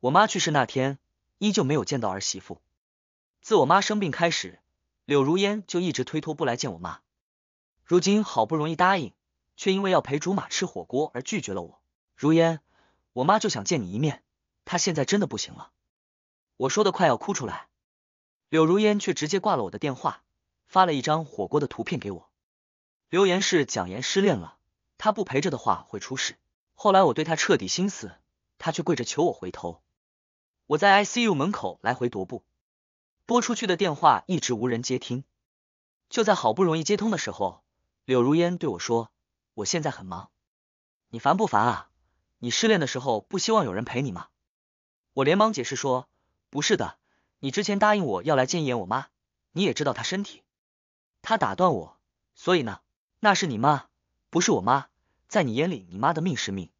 我妈去世那天，依旧没有见到儿媳妇。自我妈生病开始，柳如烟就一直推脱不来见我妈。如今好不容易答应，却因为要陪竹马吃火锅而拒绝了我。如烟，我妈就想见你一面，她现在真的不行了。我说的快要哭出来，柳如烟却直接挂了我的电话，发了一张火锅的图片给我，留言是蒋岩失恋了，他不陪着的话会出事。后来我对他彻底心死，他却跪着求我回头。我在 ICU 门口来回踱步，拨出去的电话一直无人接听。就在好不容易接通的时候，柳如烟对我说：“我现在很忙，你烦不烦啊？你失恋的时候不希望有人陪你吗？”我连忙解释说：“不是的，你之前答应我要来见一眼我妈，你也知道她身体。”她打断我：“所以呢？那是你妈，不是我妈。在你眼里，你妈的命是命，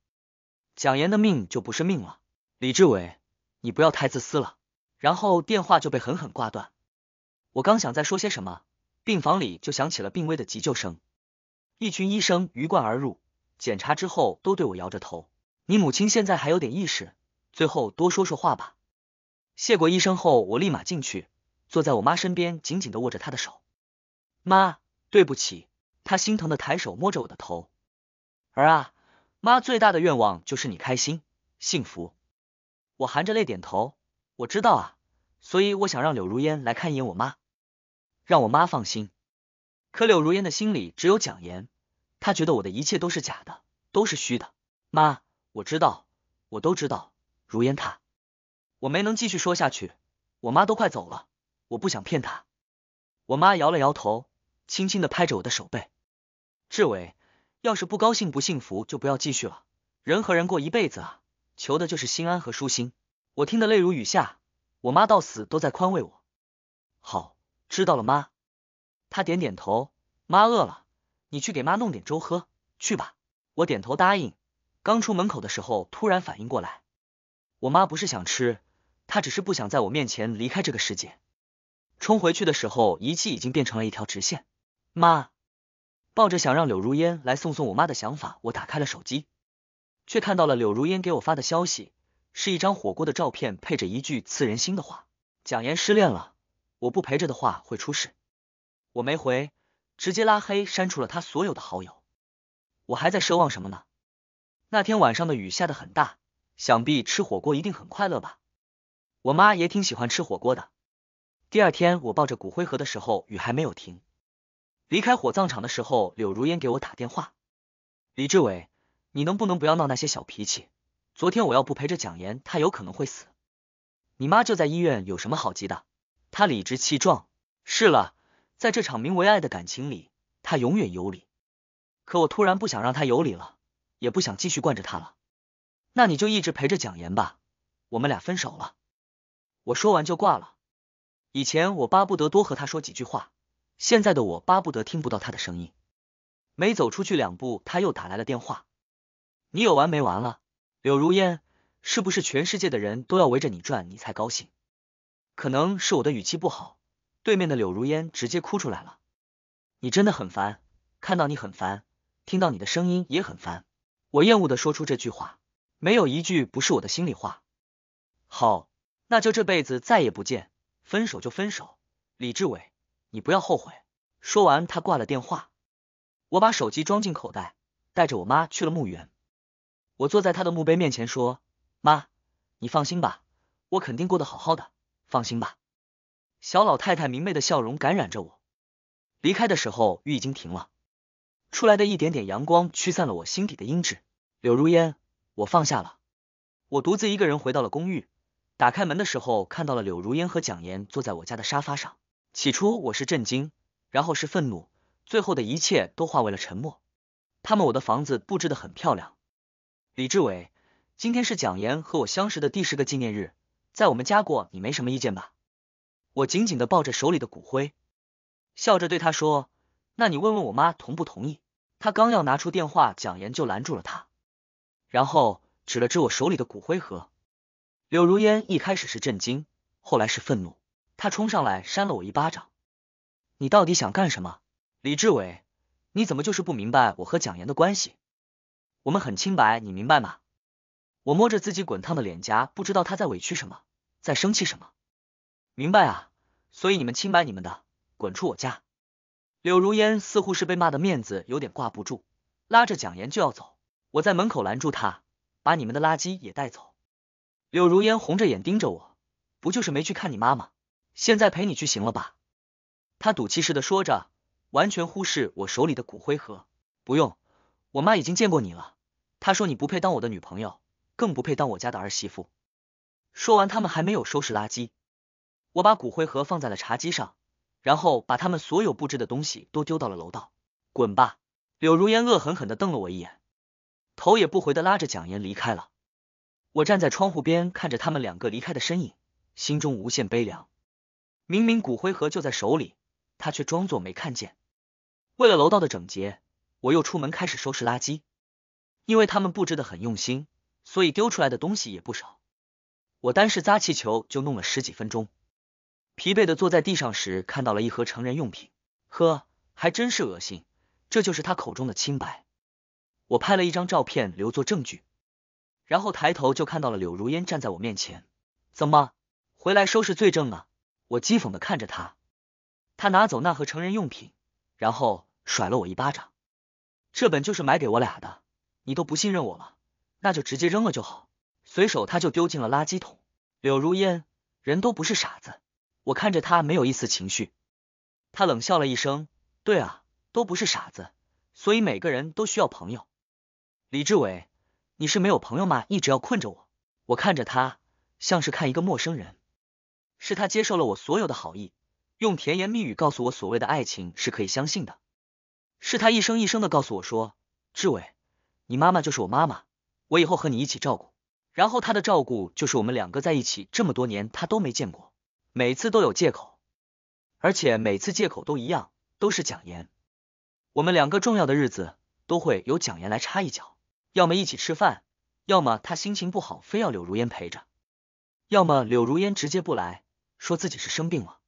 蒋岩的命就不是命了。”李志伟。你不要太自私了。然后电话就被狠狠挂断。我刚想再说些什么，病房里就响起了病危的急救声，一群医生鱼贯而入，检查之后都对我摇着头。你母亲现在还有点意识，最后多说说话吧。谢过医生后，我立马进去，坐在我妈身边，紧紧的握着她的手。妈，对不起。她心疼的抬手摸着我的头。儿啊，妈最大的愿望就是你开心幸福。我含着泪点头，我知道啊，所以我想让柳如烟来看一眼我妈，让我妈放心。可柳如烟的心里只有蒋岩，她觉得我的一切都是假的，都是虚的。妈，我知道，我都知道，如烟她，我没能继续说下去，我妈都快走了，我不想骗她。我妈摇了摇头，轻轻的拍着我的手背。志伟，要是不高兴不幸福，就不要继续了。人和人过一辈子啊。求的就是心安和舒心，我听得泪如雨下。我妈到死都在宽慰我。好，知道了，妈。她点点头。妈饿了，你去给妈弄点粥喝，去吧。我点头答应。刚出门口的时候，突然反应过来，我妈不是想吃，她只是不想在我面前离开这个世界。冲回去的时候，仪器已经变成了一条直线。妈，抱着想让柳如烟来送送我妈的想法，我打开了手机。却看到了柳如烟给我发的消息，是一张火锅的照片，配着一句刺人心的话：“蒋岩失恋了，我不陪着的话会出事。”我没回，直接拉黑删除了他所有的好友。我还在奢望什么呢？那天晚上的雨下得很大，想必吃火锅一定很快乐吧。我妈也挺喜欢吃火锅的。第二天我抱着骨灰盒的时候，雨还没有停。离开火葬场的时候，柳如烟给我打电话：“李志伟。”你能不能不要闹那些小脾气？昨天我要不陪着蒋岩，他有可能会死。你妈就在医院，有什么好急的？他理直气壮。是了，在这场名为爱的感情里，他永远有理。可我突然不想让他有理了，也不想继续惯着他了。那你就一直陪着蒋岩吧。我们俩分手了。我说完就挂了。以前我巴不得多和他说几句话，现在的我巴不得听不到他的声音。没走出去两步，他又打来了电话。你有完没完了，柳如烟？是不是全世界的人都要围着你转你才高兴？可能是我的语气不好，对面的柳如烟直接哭出来了。你真的很烦，看到你很烦，听到你的声音也很烦。我厌恶的说出这句话，没有一句不是我的心里话。好，那就这辈子再也不见，分手就分手。李志伟，你不要后悔。说完，他挂了电话。我把手机装进口袋，带着我妈去了墓园。我坐在他的墓碑面前说：“妈，你放心吧，我肯定过得好好的，放心吧。”小老太太明媚的笑容感染着我。离开的时候雨已经停了，出来的一点点阳光驱散了我心底的阴霾。柳如烟，我放下了。我独自一个人回到了公寓，打开门的时候看到了柳如烟和蒋岩坐在我家的沙发上。起初我是震惊，然后是愤怒，最后的一切都化为了沉默。他们我的房子布置的很漂亮。李志伟，今天是蒋岩和我相识的第十个纪念日，在我们家过你没什么意见吧？我紧紧的抱着手里的骨灰，笑着对他说：“那你问问我妈同不同意？”他刚要拿出电话，蒋岩就拦住了他，然后指了指我手里的骨灰盒。柳如烟一开始是震惊，后来是愤怒，他冲上来扇了我一巴掌：“你到底想干什么？李志伟，你怎么就是不明白我和蒋岩的关系？”我们很清白，你明白吗？我摸着自己滚烫的脸颊，不知道他在委屈什么，在生气什么。明白啊，所以你们清白你们的，滚出我家。柳如烟似乎是被骂的面子有点挂不住，拉着蒋岩就要走。我在门口拦住他，把你们的垃圾也带走。柳如烟红着眼盯着我，不就是没去看你妈吗？现在陪你去行了吧？他赌气似的说着，完全忽视我手里的骨灰盒。不用。我妈已经见过你了，她说你不配当我的女朋友，更不配当我家的儿媳妇。说完，他们还没有收拾垃圾，我把骨灰盒放在了茶几上，然后把他们所有布置的东西都丢到了楼道。滚吧！柳如烟恶狠狠的瞪了我一眼，头也不回的拉着蒋岩离开了。我站在窗户边看着他们两个离开的身影，心中无限悲凉。明明骨灰盒就在手里，他却装作没看见。为了楼道的整洁。我又出门开始收拾垃圾，因为他们布置的很用心，所以丢出来的东西也不少。我单是扎气球就弄了十几分钟，疲惫的坐在地上时，看到了一盒成人用品。呵，还真是恶心，这就是他口中的清白。我拍了一张照片留作证据，然后抬头就看到了柳如烟站在我面前。怎么，回来收拾罪证了？我讥讽的看着他。他拿走那盒成人用品，然后甩了我一巴掌。这本就是买给我俩的，你都不信任我了，那就直接扔了就好。随手他就丢进了垃圾桶。柳如烟，人都不是傻子。我看着他，没有一丝情绪。他冷笑了一声，对啊，都不是傻子，所以每个人都需要朋友。李志伟，你是没有朋友吗？一直要困着我。我看着他，像是看一个陌生人。是他接受了我所有的好意，用甜言蜜语告诉我所谓的爱情是可以相信的。是他一声一声的告诉我，说：“志伟，你妈妈就是我妈妈，我以后和你一起照顾。”然后他的照顾就是我们两个在一起这么多年，他都没见过，每次都有借口，而且每次借口都一样，都是蒋岩。我们两个重要的日子都会有蒋岩来插一脚，要么一起吃饭，要么他心情不好非要柳如烟陪着，要么柳如烟直接不来，说自己是生病了。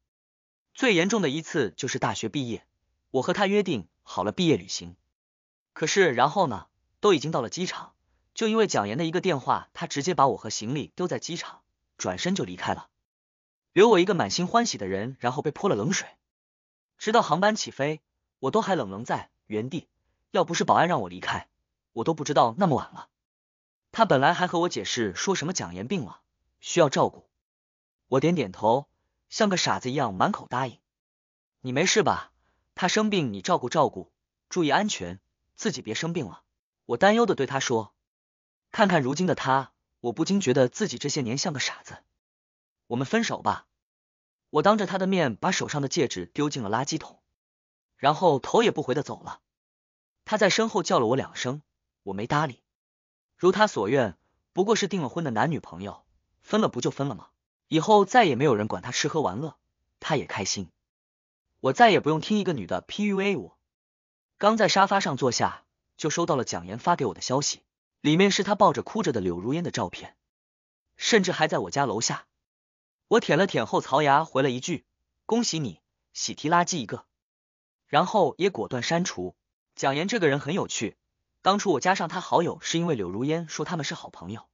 最严重的一次就是大学毕业，我和他约定。好了，毕业旅行。可是，然后呢？都已经到了机场，就因为蒋岩的一个电话，他直接把我和行李丢在机场，转身就离开了，留我一个满心欢喜的人，然后被泼了冷水。直到航班起飞，我都还愣愣在原地，要不是保安让我离开，我都不知道那么晚了。他本来还和我解释说什么蒋岩病了，需要照顾。我点点头，像个傻子一样满口答应。你没事吧？他生病，你照顾照顾，注意安全，自己别生病了。我担忧的对他说：“看看如今的他，我不禁觉得自己这些年像个傻子。”我们分手吧。我当着他的面把手上的戒指丢进了垃圾桶，然后头也不回的走了。他在身后叫了我两声，我没搭理。如他所愿，不过是订了婚的男女朋友，分了不就分了吗？以后再也没有人管他吃喝玩乐，他也开心。我再也不用听一个女的 PUA 我。刚在沙发上坐下，就收到了蒋岩发给我的消息，里面是他抱着哭着的柳如烟的照片，甚至还在我家楼下。我舔了舔后槽牙，回了一句：“恭喜你，喜提垃圾一个。”然后也果断删除。蒋岩这个人很有趣，当初我加上他好友是因为柳如烟说他们是好朋友，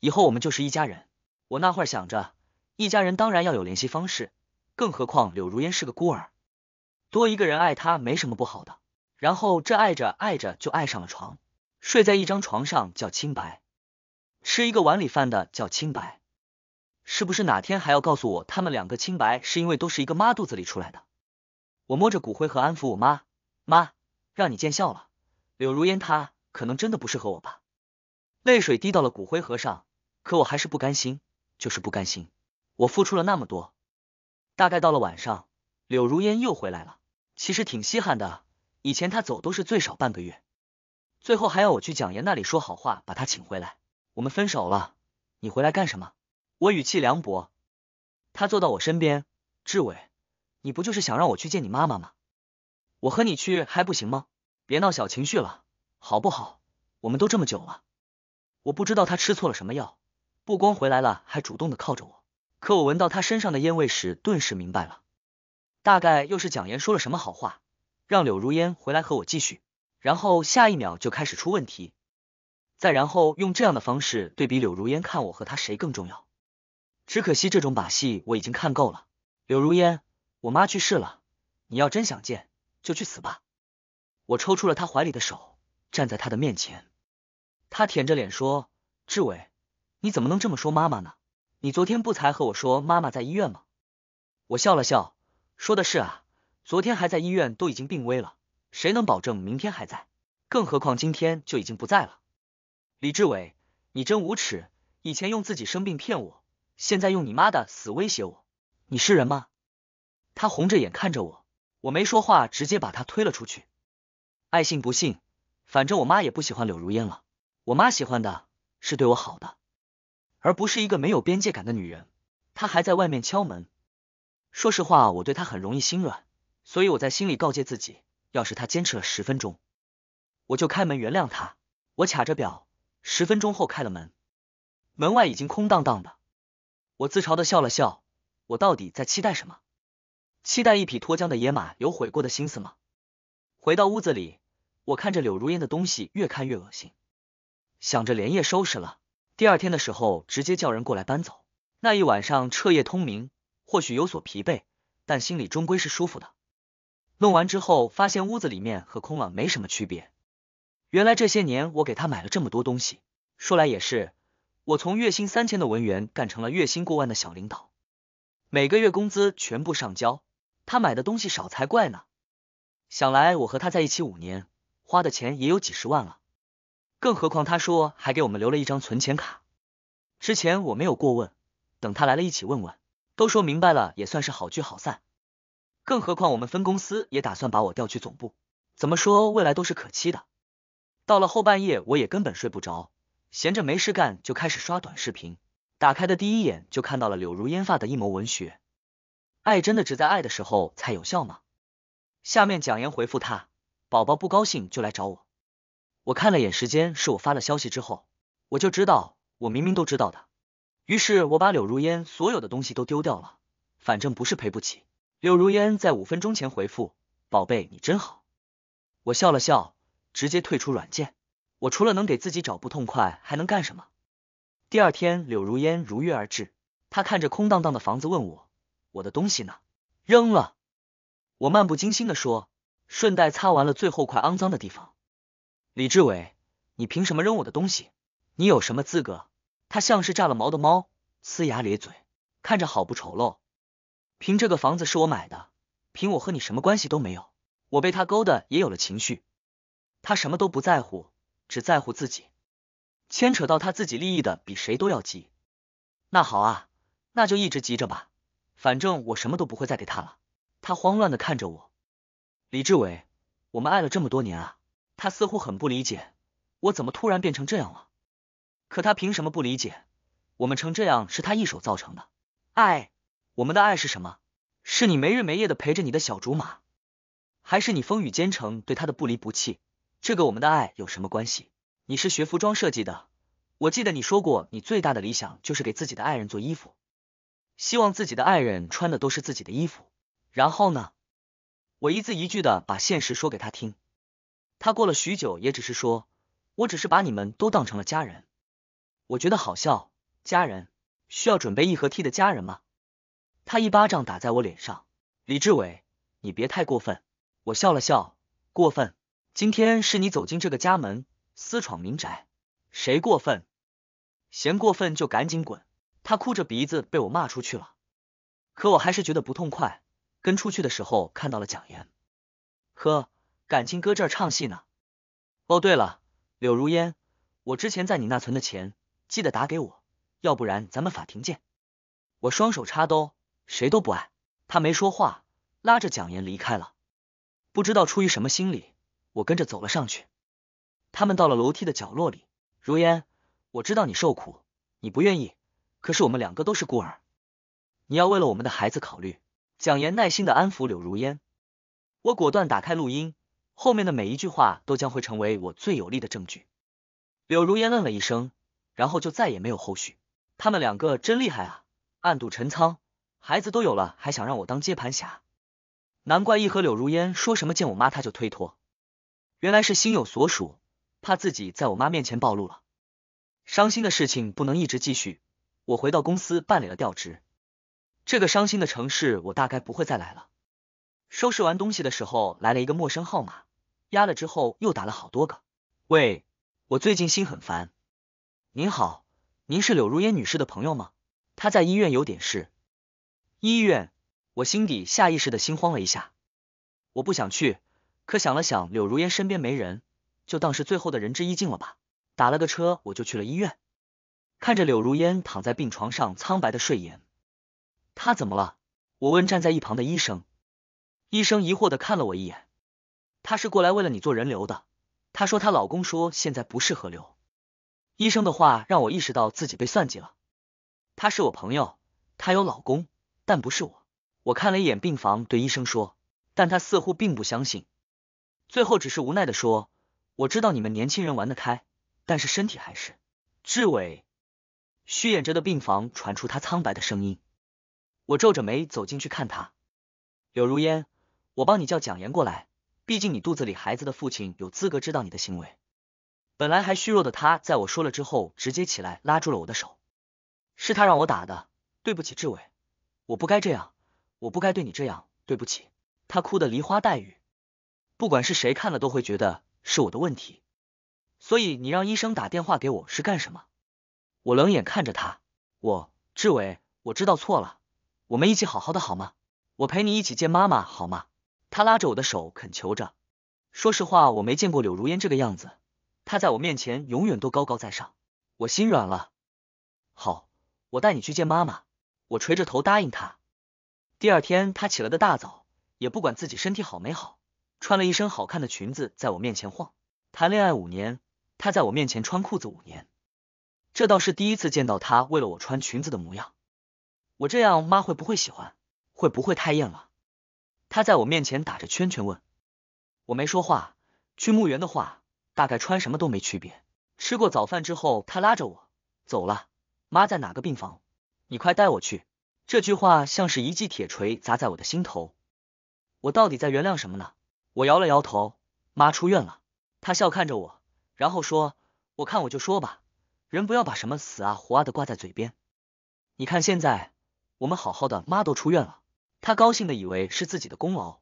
以后我们就是一家人。我那会想着，一家人当然要有联系方式。更何况柳如烟是个孤儿，多一个人爱她没什么不好的。然后这爱着爱着就爱上了床，睡在一张床上叫清白，吃一个碗里饭的叫清白，是不是哪天还要告诉我他们两个清白是因为都是一个妈肚子里出来的？我摸着骨灰盒安抚我妈妈，让你见笑了。柳如烟她可能真的不适合我吧。泪水滴到了骨灰盒上，可我还是不甘心，就是不甘心。我付出了那么多。大概到了晚上，柳如烟又回来了，其实挺稀罕的。以前她走都是最少半个月，最后还要我去蒋岩那里说好话，把她请回来。我们分手了，你回来干什么？我语气凉薄。他坐到我身边，志伟，你不就是想让我去见你妈妈吗？我和你去还不行吗？别闹小情绪了，好不好？我们都这么久了。我不知道他吃错了什么药，不光回来了，还主动的靠着我。可我闻到他身上的烟味时，顿时明白了，大概又是蒋岩说了什么好话，让柳如烟回来和我继续，然后下一秒就开始出问题，再然后用这样的方式对比柳如烟，看我和他谁更重要。只可惜这种把戏我已经看够了。柳如烟，我妈去世了，你要真想见，就去死吧！我抽出了他怀里的手，站在他的面前，他舔着脸说：“志伟，你怎么能这么说妈妈呢？”你昨天不才和我说妈妈在医院吗？我笑了笑，说的是啊，昨天还在医院，都已经病危了，谁能保证明天还在？更何况今天就已经不在了。李志伟，你真无耻！以前用自己生病骗我，现在用你妈的死威胁我，你是人吗？他红着眼看着我，我没说话，直接把他推了出去。爱信不信，反正我妈也不喜欢柳如烟了，我妈喜欢的是对我好的。而不是一个没有边界感的女人，她还在外面敲门。说实话，我对她很容易心软，所以我在心里告诫自己，要是她坚持了十分钟，我就开门原谅她。我卡着表，十分钟后开了门，门外已经空荡荡的。我自嘲的笑了笑，我到底在期待什么？期待一匹脱缰的野马有悔过的心思吗？回到屋子里，我看着柳如烟的东西，越看越恶心，想着连夜收拾了。第二天的时候，直接叫人过来搬走。那一晚上彻夜通明，或许有所疲惫，但心里终归是舒服的。弄完之后，发现屋子里面和空了没什么区别。原来这些年我给他买了这么多东西，说来也是，我从月薪三千的文员干成了月薪过万的小领导，每个月工资全部上交，他买的东西少才怪呢。想来我和他在一起五年，花的钱也有几十万了。更何况他说还给我们留了一张存钱卡，之前我没有过问，等他来了一起问问，都说明白了，也算是好聚好散。更何况我们分公司也打算把我调去总部，怎么说未来都是可期的。到了后半夜，我也根本睡不着，闲着没事干就开始刷短视频，打开的第一眼就看到了柳如烟发的一谋文学，爱真的只在爱的时候才有效吗？下面蒋岩回复他，宝宝不高兴就来找我。我看了眼时间，是我发了消息之后，我就知道我明明都知道的。于是我把柳如烟所有的东西都丢掉了，反正不是赔不起。柳如烟在五分钟前回复：“宝贝，你真好。”我笑了笑，直接退出软件。我除了能给自己找不痛快，还能干什么？第二天，柳如烟如约而至，她看着空荡荡的房子，问我：“我的东西呢？”扔了。我漫不经心的说，顺带擦完了最后块肮脏的地方。李志伟，你凭什么扔我的东西？你有什么资格？他像是炸了毛的猫，呲牙咧嘴，看着好不丑陋。凭这个房子是我买的，凭我和你什么关系都没有，我被他勾的也有了情绪。他什么都不在乎，只在乎自己，牵扯到他自己利益的比谁都要急。那好啊，那就一直急着吧，反正我什么都不会再给他了。他慌乱的看着我，李志伟，我们爱了这么多年啊。他似乎很不理解，我怎么突然变成这样了？可他凭什么不理解？我们成这样是他一手造成的。爱，我们的爱是什么？是你没日没夜的陪着你的小竹马，还是你风雨兼程对他的不离不弃？这个我们的爱有什么关系？你是学服装设计的，我记得你说过，你最大的理想就是给自己的爱人做衣服，希望自己的爱人穿的都是自己的衣服。然后呢？我一字一句的把现实说给他听。他过了许久，也只是说：“我只是把你们都当成了家人。”我觉得好笑，家人需要准备一盒 T 的家人吗？他一巴掌打在我脸上。李志伟，你别太过分。我笑了笑，过分。今天是你走进这个家门，私闯民宅，谁过分？嫌过分就赶紧滚！他哭着鼻子被我骂出去了。可我还是觉得不痛快。跟出去的时候看到了蒋岩，呵。感情搁这儿唱戏呢？哦，对了，柳如烟，我之前在你那存的钱，记得打给我，要不然咱们法庭见。我双手插兜，谁都不爱。他没说话，拉着蒋岩离开了。不知道出于什么心理，我跟着走了上去。他们到了楼梯的角落里。如烟，我知道你受苦，你不愿意，可是我们两个都是孤儿，你要为了我们的孩子考虑。蒋岩耐心的安抚柳如烟。我果断打开录音。后面的每一句话都将会成为我最有力的证据。柳如烟嗯了一声，然后就再也没有后续。他们两个真厉害啊，暗度陈仓，孩子都有了还想让我当接盘侠，难怪一和柳如烟说什么见我妈他就推脱，原来是心有所属，怕自己在我妈面前暴露了。伤心的事情不能一直继续，我回到公司办理了调职，这个伤心的城市我大概不会再来了。收拾完东西的时候，来了一个陌生号码。压了之后又打了好多个。喂，我最近心很烦。您好，您是柳如烟女士的朋友吗？她在医院有点事。医院，我心底下意识的心慌了一下。我不想去，可想了想，柳如烟身边没人，就当是最后的仁至义尽了吧。打了个车我就去了医院。看着柳如烟躺在病床上苍白的睡颜，她怎么了？我问站在一旁的医生。医生疑惑的看了我一眼。她是过来为了你做人流的，她说她老公说现在不适合流，医生的话让我意识到自己被算计了。她是我朋友，她有老公，但不是我。我看了一眼病房，对医生说，但他似乎并不相信，最后只是无奈的说：“我知道你们年轻人玩得开，但是身体还是。”志伟，虚掩着的病房传出他苍白的声音。我皱着眉走进去看他。柳如烟，我帮你叫蒋岩过来。毕竟你肚子里孩子的父亲有资格知道你的行为。本来还虚弱的他，在我说了之后，直接起来拉住了我的手。是他让我打的，对不起，志伟，我不该这样，我不该对你这样，对不起。他哭得梨花带雨，不管是谁看了都会觉得是我的问题。所以你让医生打电话给我是干什么？我冷眼看着他，我志伟，我知道错了，我们一起好好的好吗？我陪你一起见妈妈好吗？他拉着我的手，恳求着。说实话，我没见过柳如烟这个样子。她在我面前永远都高高在上。我心软了，好，我带你去见妈妈。我垂着头答应他。第二天，他起了个大早，也不管自己身体好没好，穿了一身好看的裙子在我面前晃。谈恋爱五年，他在我面前穿裤子五年，这倒是第一次见到他为了我穿裙子的模样。我这样，妈会不会喜欢？会不会太艳了？他在我面前打着圈圈问，我没说话。去墓园的话，大概穿什么都没区别。吃过早饭之后，他拉着我走了。妈在哪个病房？你快带我去！这句话像是一记铁锤砸在我的心头。我到底在原谅什么呢？我摇了摇头。妈出院了。他笑看着我，然后说：“我看我就说吧，人不要把什么死啊、活啊的挂在嘴边。你看现在，我们好好的，妈都出院了。”他高兴的以为是自己的功劳，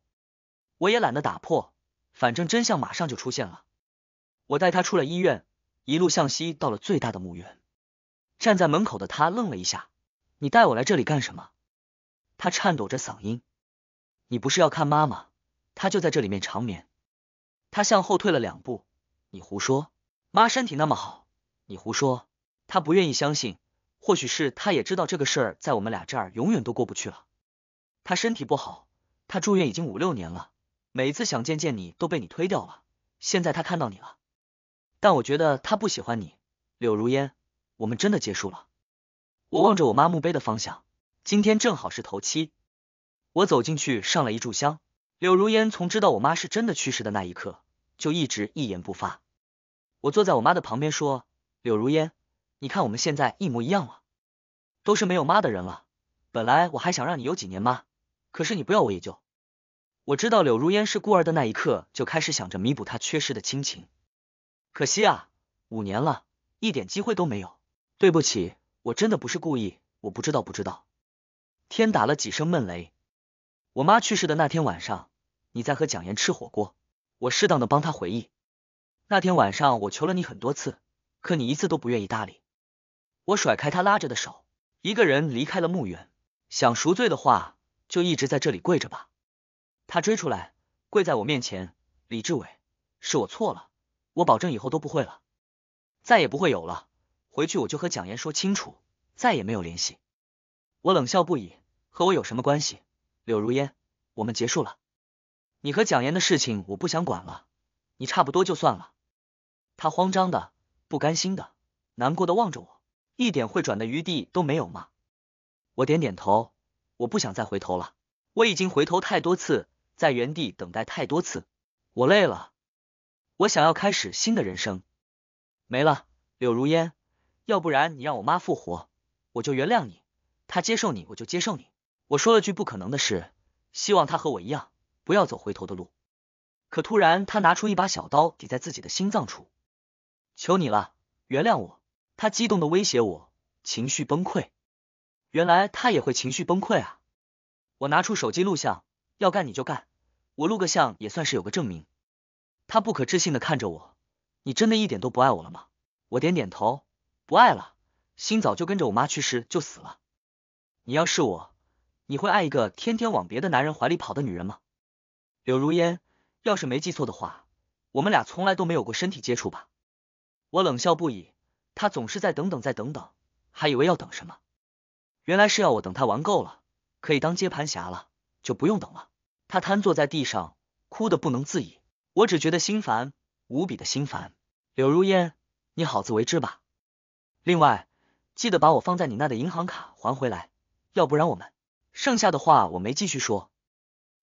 我也懒得打破，反正真相马上就出现了。我带他出了医院，一路向西到了最大的墓园。站在门口的他愣了一下，你带我来这里干什么？他颤抖着嗓音，你不是要看妈妈？她就在这里面长眠。他向后退了两步，你胡说，妈身体那么好，你胡说。他不愿意相信，或许是他也知道这个事儿在我们俩这儿永远都过不去了。他身体不好，他住院已经五六年了。每次想见见你都被你推掉了。现在他看到你了，但我觉得他不喜欢你。柳如烟，我们真的结束了。我望着我妈墓碑的方向，今天正好是头七。我走进去上了一炷香。柳如烟从知道我妈是真的去世的那一刻，就一直一言不发。我坐在我妈的旁边说：“柳如烟，你看我们现在一模一样了，都是没有妈的人了。本来我还想让你有几年妈。”可是你不要我也就。我知道柳如烟是孤儿的那一刻，就开始想着弥补她缺失的亲情。可惜啊，五年了，一点机会都没有。对不起，我真的不是故意，我不知道，不知道。天打了几声闷雷。我妈去世的那天晚上，你在和蒋岩吃火锅，我适当的帮他回忆。那天晚上，我求了你很多次，可你一次都不愿意搭理。我甩开他拉着的手，一个人离开了墓园。想赎罪的话。就一直在这里跪着吧。他追出来，跪在我面前。李志伟，是我错了，我保证以后都不会了，再也不会有了。回去我就和蒋岩说清楚，再也没有联系。我冷笑不已，和我有什么关系？柳如烟，我们结束了。你和蒋岩的事情我不想管了，你差不多就算了。他慌张的、不甘心的、难过的望着我，一点回转的余地都没有吗？我点点头。我不想再回头了，我已经回头太多次，在原地等待太多次，我累了，我想要开始新的人生。没了，柳如烟，要不然你让我妈复活，我就原谅你，她接受你，我就接受你。我说了句不可能的事，希望她和我一样，不要走回头的路。可突然，他拿出一把小刀抵在自己的心脏处，求你了，原谅我。他激动的威胁我，情绪崩溃。原来他也会情绪崩溃啊！我拿出手机录像，要干你就干，我录个像也算是有个证明。他不可置信的看着我，你真的一点都不爱我了吗？我点点头，不爱了，心早就跟着我妈去世就死了。你要是我，你会爱一个天天往别的男人怀里跑的女人吗？柳如烟，要是没记错的话，我们俩从来都没有过身体接触吧？我冷笑不已，他总是在等等再等等，还以为要等什么。原来是要我等他玩够了，可以当接盘侠了，就不用等了。他瘫坐在地上，哭得不能自已。我只觉得心烦，无比的心烦。柳如烟，你好自为之吧。另外，记得把我放在你那的银行卡还回来，要不然我们……剩下的话我没继续说。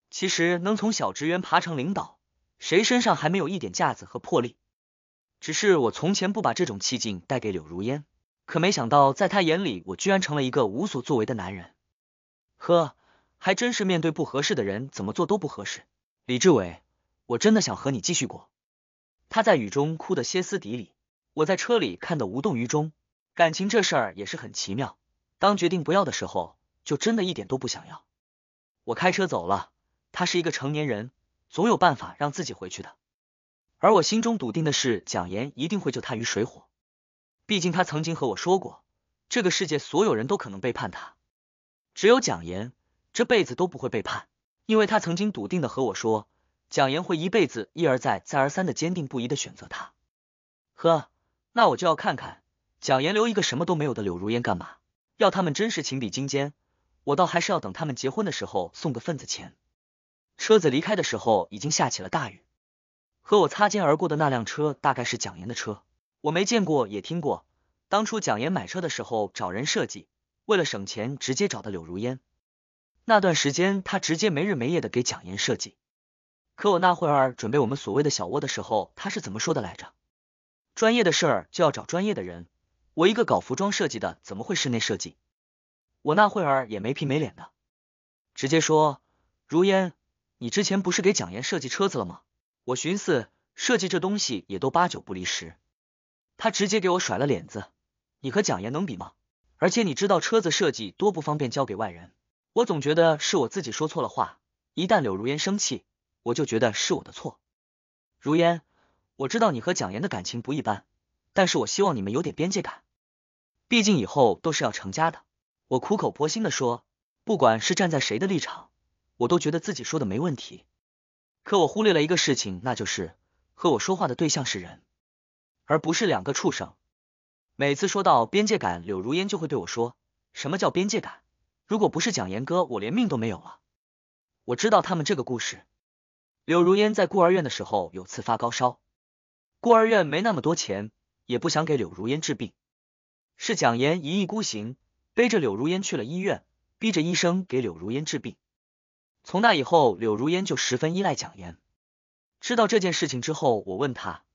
其实能从小职员爬成领导，谁身上还没有一点架子和魄力？只是我从前不把这种气劲带给柳如烟。可没想到，在他眼里，我居然成了一个无所作为的男人。呵，还真是面对不合适的人，怎么做都不合适。李志伟，我真的想和你继续过。他在雨中哭得歇斯底里，我在车里看得无动于衷。感情这事儿也是很奇妙，当决定不要的时候，就真的一点都不想要。我开车走了，他是一个成年人，总有办法让自己回去的。而我心中笃定的是，蒋岩一定会救他于水火。毕竟他曾经和我说过，这个世界所有人都可能背叛他，只有蒋岩这辈子都不会背叛，因为他曾经笃定的和我说，蒋岩会一辈子一而再再而三的坚定不移的选择他。呵，那我就要看看蒋岩留一个什么都没有的柳如烟干嘛？要他们真是情比金坚，我倒还是要等他们结婚的时候送个份子钱。车子离开的时候已经下起了大雨，和我擦肩而过的那辆车大概是蒋岩的车。我没见过，也听过。当初蒋岩买车的时候找人设计，为了省钱直接找的柳如烟。那段时间他直接没日没夜的给蒋岩设计。可我那会儿准备我们所谓的小窝的时候，他是怎么说的来着？专业的事儿就要找专业的人。我一个搞服装设计的，怎么会室内设计？我那会儿也没皮没脸的，直接说：“如烟，你之前不是给蒋岩设计车子了吗？”我寻思设计这东西也都八九不离十。他直接给我甩了脸子，你和蒋岩能比吗？而且你知道车子设计多不方便，交给外人，我总觉得是我自己说错了话。一旦柳如烟生气，我就觉得是我的错。如烟，我知道你和蒋岩的感情不一般，但是我希望你们有点边界感，毕竟以后都是要成家的。我苦口婆心的说，不管是站在谁的立场，我都觉得自己说的没问题。可我忽略了一个事情，那就是和我说话的对象是人。而不是两个畜生。每次说到边界感，柳如烟就会对我说：“什么叫边界感？如果不是蒋岩哥，我连命都没有了。”我知道他们这个故事。柳如烟在孤儿院的时候有次发高烧，孤儿院没那么多钱，也不想给柳如烟治病，是蒋岩一意孤行，背着柳如烟去了医院，逼着医生给柳如烟治病。从那以后，柳如烟就十分依赖蒋岩。知道这件事情之后，我问他。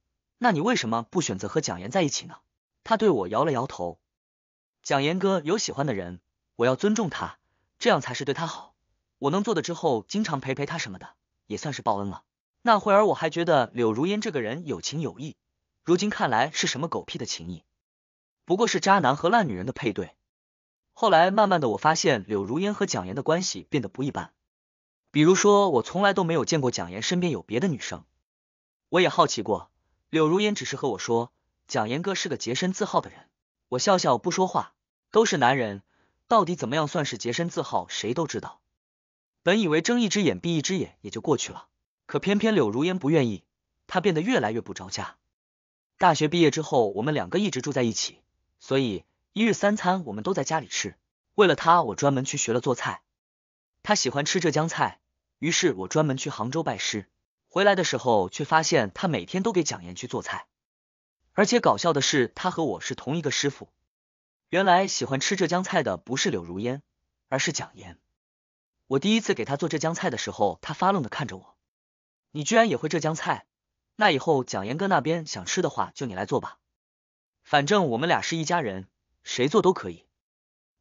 那你为什么不选择和蒋岩在一起呢？他对我摇了摇头。蒋岩哥有喜欢的人，我要尊重他，这样才是对他好。我能做的之后，经常陪陪他什么的，也算是报恩了。那会儿我还觉得柳如烟这个人有情有义，如今看来是什么狗屁的情谊，不过是渣男和烂女人的配对。后来慢慢的，我发现柳如烟和蒋岩的关系变得不一般。比如说，我从来都没有见过蒋岩身边有别的女生，我也好奇过。柳如烟只是和我说，蒋岩哥是个洁身自好的人。我笑笑不说话。都是男人，到底怎么样算是洁身自好，谁都知道。本以为睁一只眼闭一只眼也就过去了，可偏偏柳如烟不愿意，她变得越来越不着家。大学毕业之后，我们两个一直住在一起，所以一日三餐我们都在家里吃。为了她，我专门去学了做菜。他喜欢吃浙江菜，于是我专门去杭州拜师。回来的时候，却发现他每天都给蒋岩去做菜，而且搞笑的是，他和我是同一个师傅。原来喜欢吃浙江菜的不是柳如烟，而是蒋岩。我第一次给他做浙江菜的时候，他发愣的看着我：“你居然也会浙江菜？那以后蒋岩哥那边想吃的话，就你来做吧，反正我们俩是一家人，谁做都可以。”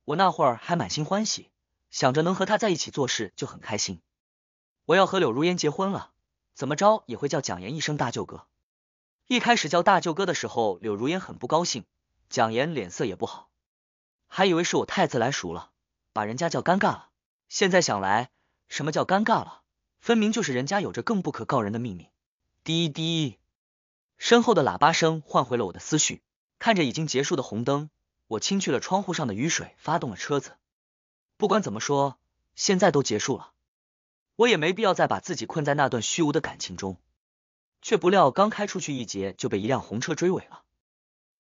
我那会儿还满心欢喜，想着能和他在一起做事就很开心。我要和柳如烟结婚了。怎么着也会叫蒋岩一声大舅哥。一开始叫大舅哥的时候，柳如烟很不高兴，蒋岩脸色也不好，还以为是我太自来熟了，把人家叫尴尬了。现在想来，什么叫尴尬了？分明就是人家有着更不可告人的秘密。滴滴，身后的喇叭声唤回了我的思绪。看着已经结束的红灯，我清去了窗户上的雨水，发动了车子。不管怎么说，现在都结束了。我也没必要再把自己困在那段虚无的感情中，却不料刚开出去一截就被一辆红车追尾了。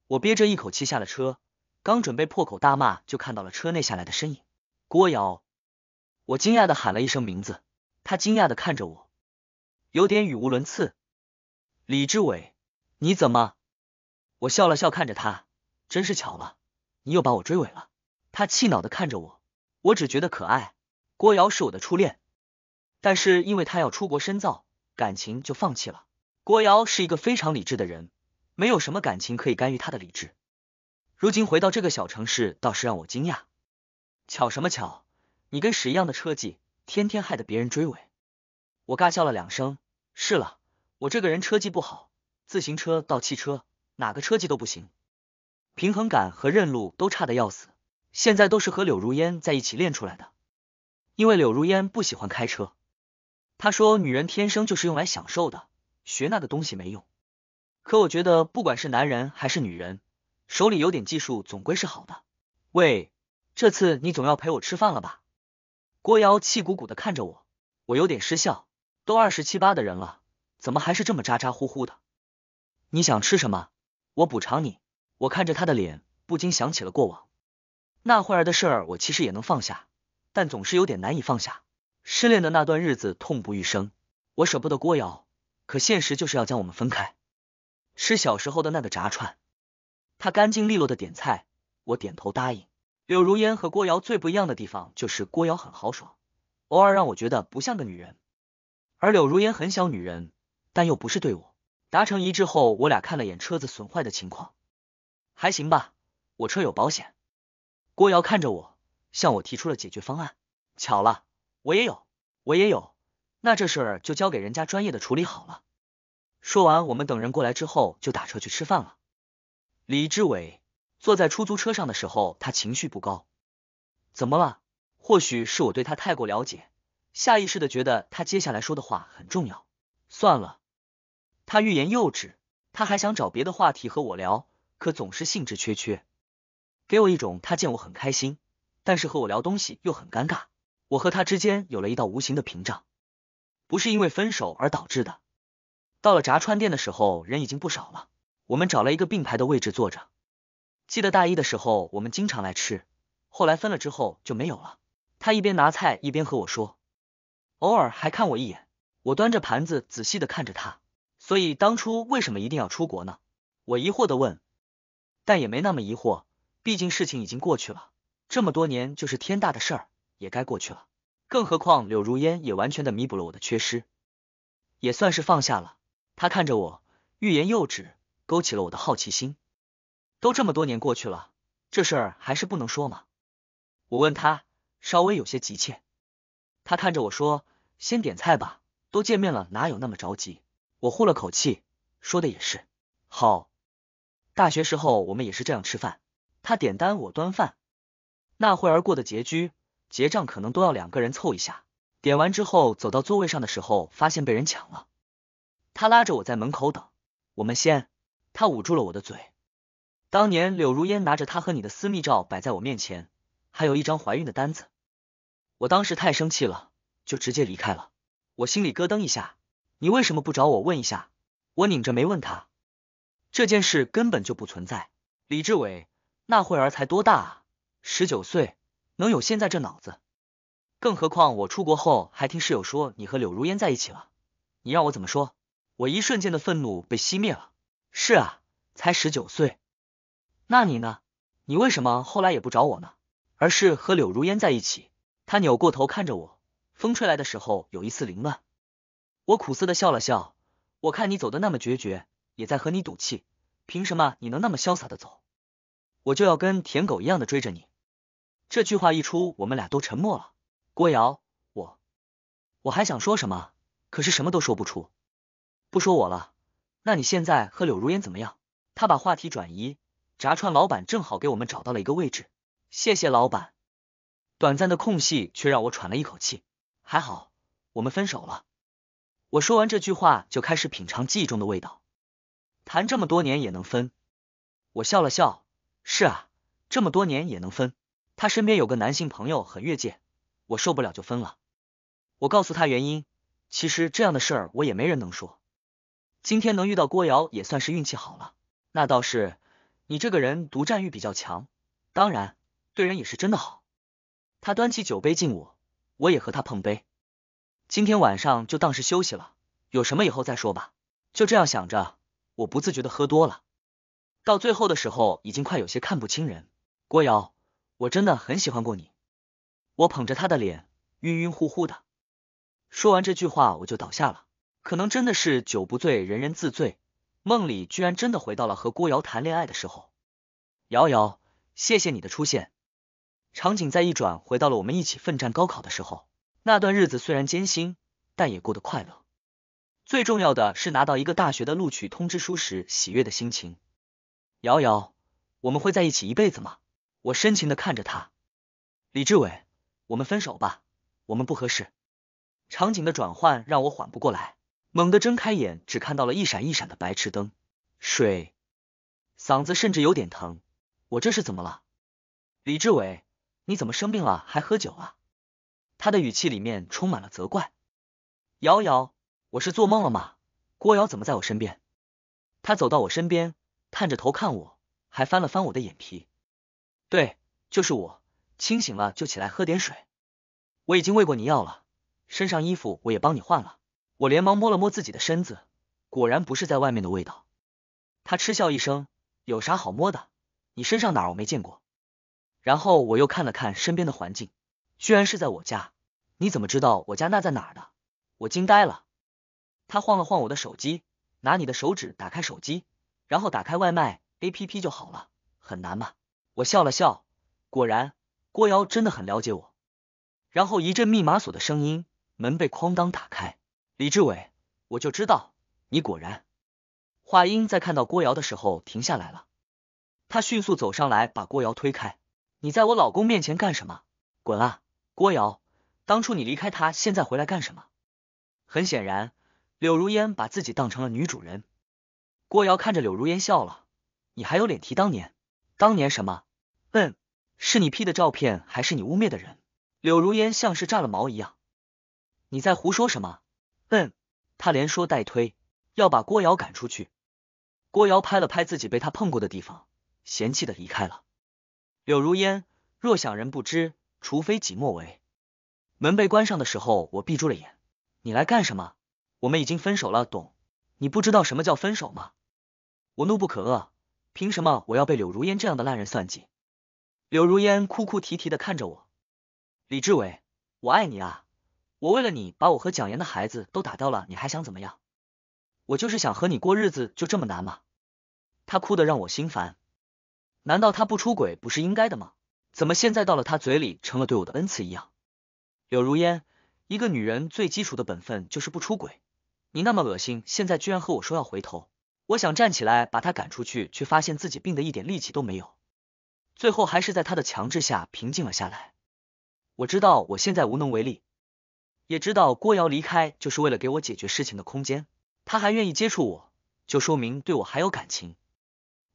我憋着一口气下了车，刚准备破口大骂，就看到了车内下来的身影，郭瑶。我惊讶的喊了一声名字，他惊讶的看着我，有点语无伦次。李志伟，你怎么？我笑了笑看着他，真是巧了，你又把我追尾了。他气恼的看着我，我只觉得可爱。郭瑶是我的初恋。但是因为他要出国深造，感情就放弃了。郭瑶是一个非常理智的人，没有什么感情可以干预他的理智。如今回到这个小城市，倒是让我惊讶。巧什么巧？你跟屎一样的车技，天天害得别人追尾。我尬笑了两声。是了，我这个人车技不好，自行车到汽车，哪个车技都不行，平衡感和认路都差的要死。现在都是和柳如烟在一起练出来的，因为柳如烟不喜欢开车。他说：“女人天生就是用来享受的，学那个东西没用。”可我觉得，不管是男人还是女人，手里有点技术总归是好的。喂，这次你总要陪我吃饭了吧？郭瑶气鼓鼓的看着我，我有点失笑。都二十七八的人了，怎么还是这么咋咋呼呼的？你想吃什么？我补偿你。我看着他的脸，不禁想起了过往那会儿的事儿。我其实也能放下，但总是有点难以放下。失恋的那段日子，痛不欲生。我舍不得郭瑶，可现实就是要将我们分开。吃小时候的那个炸串，他干净利落的点菜，我点头答应。柳如烟和郭瑶最不一样的地方就是郭瑶很豪爽，偶尔让我觉得不像个女人，而柳如烟很小女人，但又不是对我达成一致后，我俩看了眼车子损坏的情况，还行吧，我车有保险。郭瑶看着我，向我提出了解决方案。巧了。我也有，我也有，那这事儿就交给人家专业的处理好了。说完，我们等人过来之后，就打车去吃饭了。李志伟坐在出租车上的时候，他情绪不高。怎么了？或许是我对他太过了解，下意识的觉得他接下来说的话很重要。算了，他欲言又止，他还想找别的话题和我聊，可总是兴致缺缺，给我一种他见我很开心，但是和我聊东西又很尴尬。我和他之间有了一道无形的屏障，不是因为分手而导致的。到了炸串店的时候，人已经不少了，我们找了一个并排的位置坐着。记得大一的时候，我们经常来吃，后来分了之后就没有了。他一边拿菜，一边和我说，偶尔还看我一眼。我端着盘子，仔细的看着他。所以当初为什么一定要出国呢？我疑惑的问，但也没那么疑惑，毕竟事情已经过去了这么多年，就是天大的事儿。也该过去了，更何况柳如烟也完全的弥补了我的缺失，也算是放下了。他看着我，欲言又止，勾起了我的好奇心。都这么多年过去了，这事儿还是不能说吗？我问他，稍微有些急切。他看着我说：“先点菜吧，都见面了，哪有那么着急？”我呼了口气，说的也是，好。大学时候我们也是这样吃饭，他点单，我端饭，那会儿过得拮据。结账可能都要两个人凑一下，点完之后走到座位上的时候，发现被人抢了。他拉着我在门口等，我们先。他捂住了我的嘴。当年柳如烟拿着他和你的私密照摆在我面前，还有一张怀孕的单子。我当时太生气了，就直接离开了。我心里咯噔一下，你为什么不找我问一下？我拧着眉问他，这件事根本就不存在。李志伟那会儿才多大啊？十九岁。能有现在这脑子，更何况我出国后还听室友说你和柳如烟在一起了，你让我怎么说？我一瞬间的愤怒被熄灭了。是啊，才十九岁，那你呢？你为什么后来也不找我呢？而是和柳如烟在一起？他扭过头看着我，风吹来的时候有一丝凌乱。我苦涩的笑了笑。我看你走的那么决绝，也在和你赌气。凭什么你能那么潇洒的走？我就要跟舔狗一样的追着你。这句话一出，我们俩都沉默了。郭瑶，我我还想说什么，可是什么都说不出。不说我了，那你现在和柳如烟怎么样？他把话题转移。炸串老板正好给我们找到了一个位置，谢谢老板。短暂的空隙却让我喘了一口气，还好，我们分手了。我说完这句话，就开始品尝记忆中的味道。谈这么多年也能分，我笑了笑。是啊，这么多年也能分。他身边有个男性朋友很越界，我受不了就分了。我告诉他原因，其实这样的事儿我也没人能说。今天能遇到郭瑶也算是运气好了。那倒是，你这个人独占欲比较强，当然对人也是真的好。他端起酒杯敬我，我也和他碰杯。今天晚上就当是休息了，有什么以后再说吧。就这样想着，我不自觉的喝多了，到最后的时候已经快有些看不清人。郭瑶。我真的很喜欢过你，我捧着他的脸，晕晕乎乎的。说完这句话，我就倒下了，可能真的是酒不醉人人自醉。梦里居然真的回到了和郭瑶谈恋爱的时候，瑶瑶，谢谢你的出现。场景再一转，回到了我们一起奋战高考的时候，那段日子虽然艰辛，但也过得快乐。最重要的是拿到一个大学的录取通知书时喜悦的心情。瑶瑶，我们会在一起一辈子吗？我深情的看着他，李志伟，我们分手吧，我们不合适。场景的转换让我缓不过来，猛地睁开眼，只看到了一闪一闪的白炽灯，水，嗓子甚至有点疼，我这是怎么了？李志伟，你怎么生病了还喝酒啊？他的语气里面充满了责怪。瑶瑶，我是做梦了吗？郭瑶怎么在我身边？他走到我身边，探着头看我，还翻了翻我的眼皮。对，就是我，清醒了就起来喝点水。我已经喂过你药了，身上衣服我也帮你换了。我连忙摸了摸自己的身子，果然不是在外面的味道。他嗤笑一声，有啥好摸的？你身上哪儿我没见过？然后我又看了看身边的环境，居然是在我家。你怎么知道我家那在哪儿的？我惊呆了。他晃了晃我的手机，拿你的手指打开手机，然后打开外卖 A P P 就好了，很难吗？我笑了笑，果然郭瑶真的很了解我。然后一阵密码锁的声音，门被哐当打开。李志伟，我就知道你果然。话音在看到郭瑶的时候停下来了，他迅速走上来把郭瑶推开。你在我老公面前干什么？滚啊！郭瑶，当初你离开他，现在回来干什么？很显然，柳如烟把自己当成了女主人。郭瑶看着柳如烟笑了，你还有脸提当年？当年什么？嗯，是你 P 的照片还是你污蔑的人？柳如烟像是炸了毛一样，你在胡说什么？嗯，他连说带推要把郭瑶赶出去。郭瑶拍了拍自己被他碰过的地方，嫌弃的离开了。柳如烟，若想人不知，除非己莫为。门被关上的时候，我闭住了眼。你来干什么？我们已经分手了，懂？你不知道什么叫分手吗？我怒不可遏，凭什么我要被柳如烟这样的烂人算计？柳如烟哭哭啼啼的看着我，李志伟，我爱你啊！我为了你把我和蒋岩的孩子都打掉了，你还想怎么样？我就是想和你过日子，就这么难吗？他哭得让我心烦，难道他不出轨不是应该的吗？怎么现在到了他嘴里成了对我的恩赐一样？柳如烟，一个女人最基础的本分就是不出轨，你那么恶心，现在居然和我说要回头，我想站起来把他赶出去，却发现自己病得一点力气都没有。最后还是在他的强制下平静了下来。我知道我现在无能为力，也知道郭瑶离开就是为了给我解决事情的空间。他还愿意接触我，就说明对我还有感情。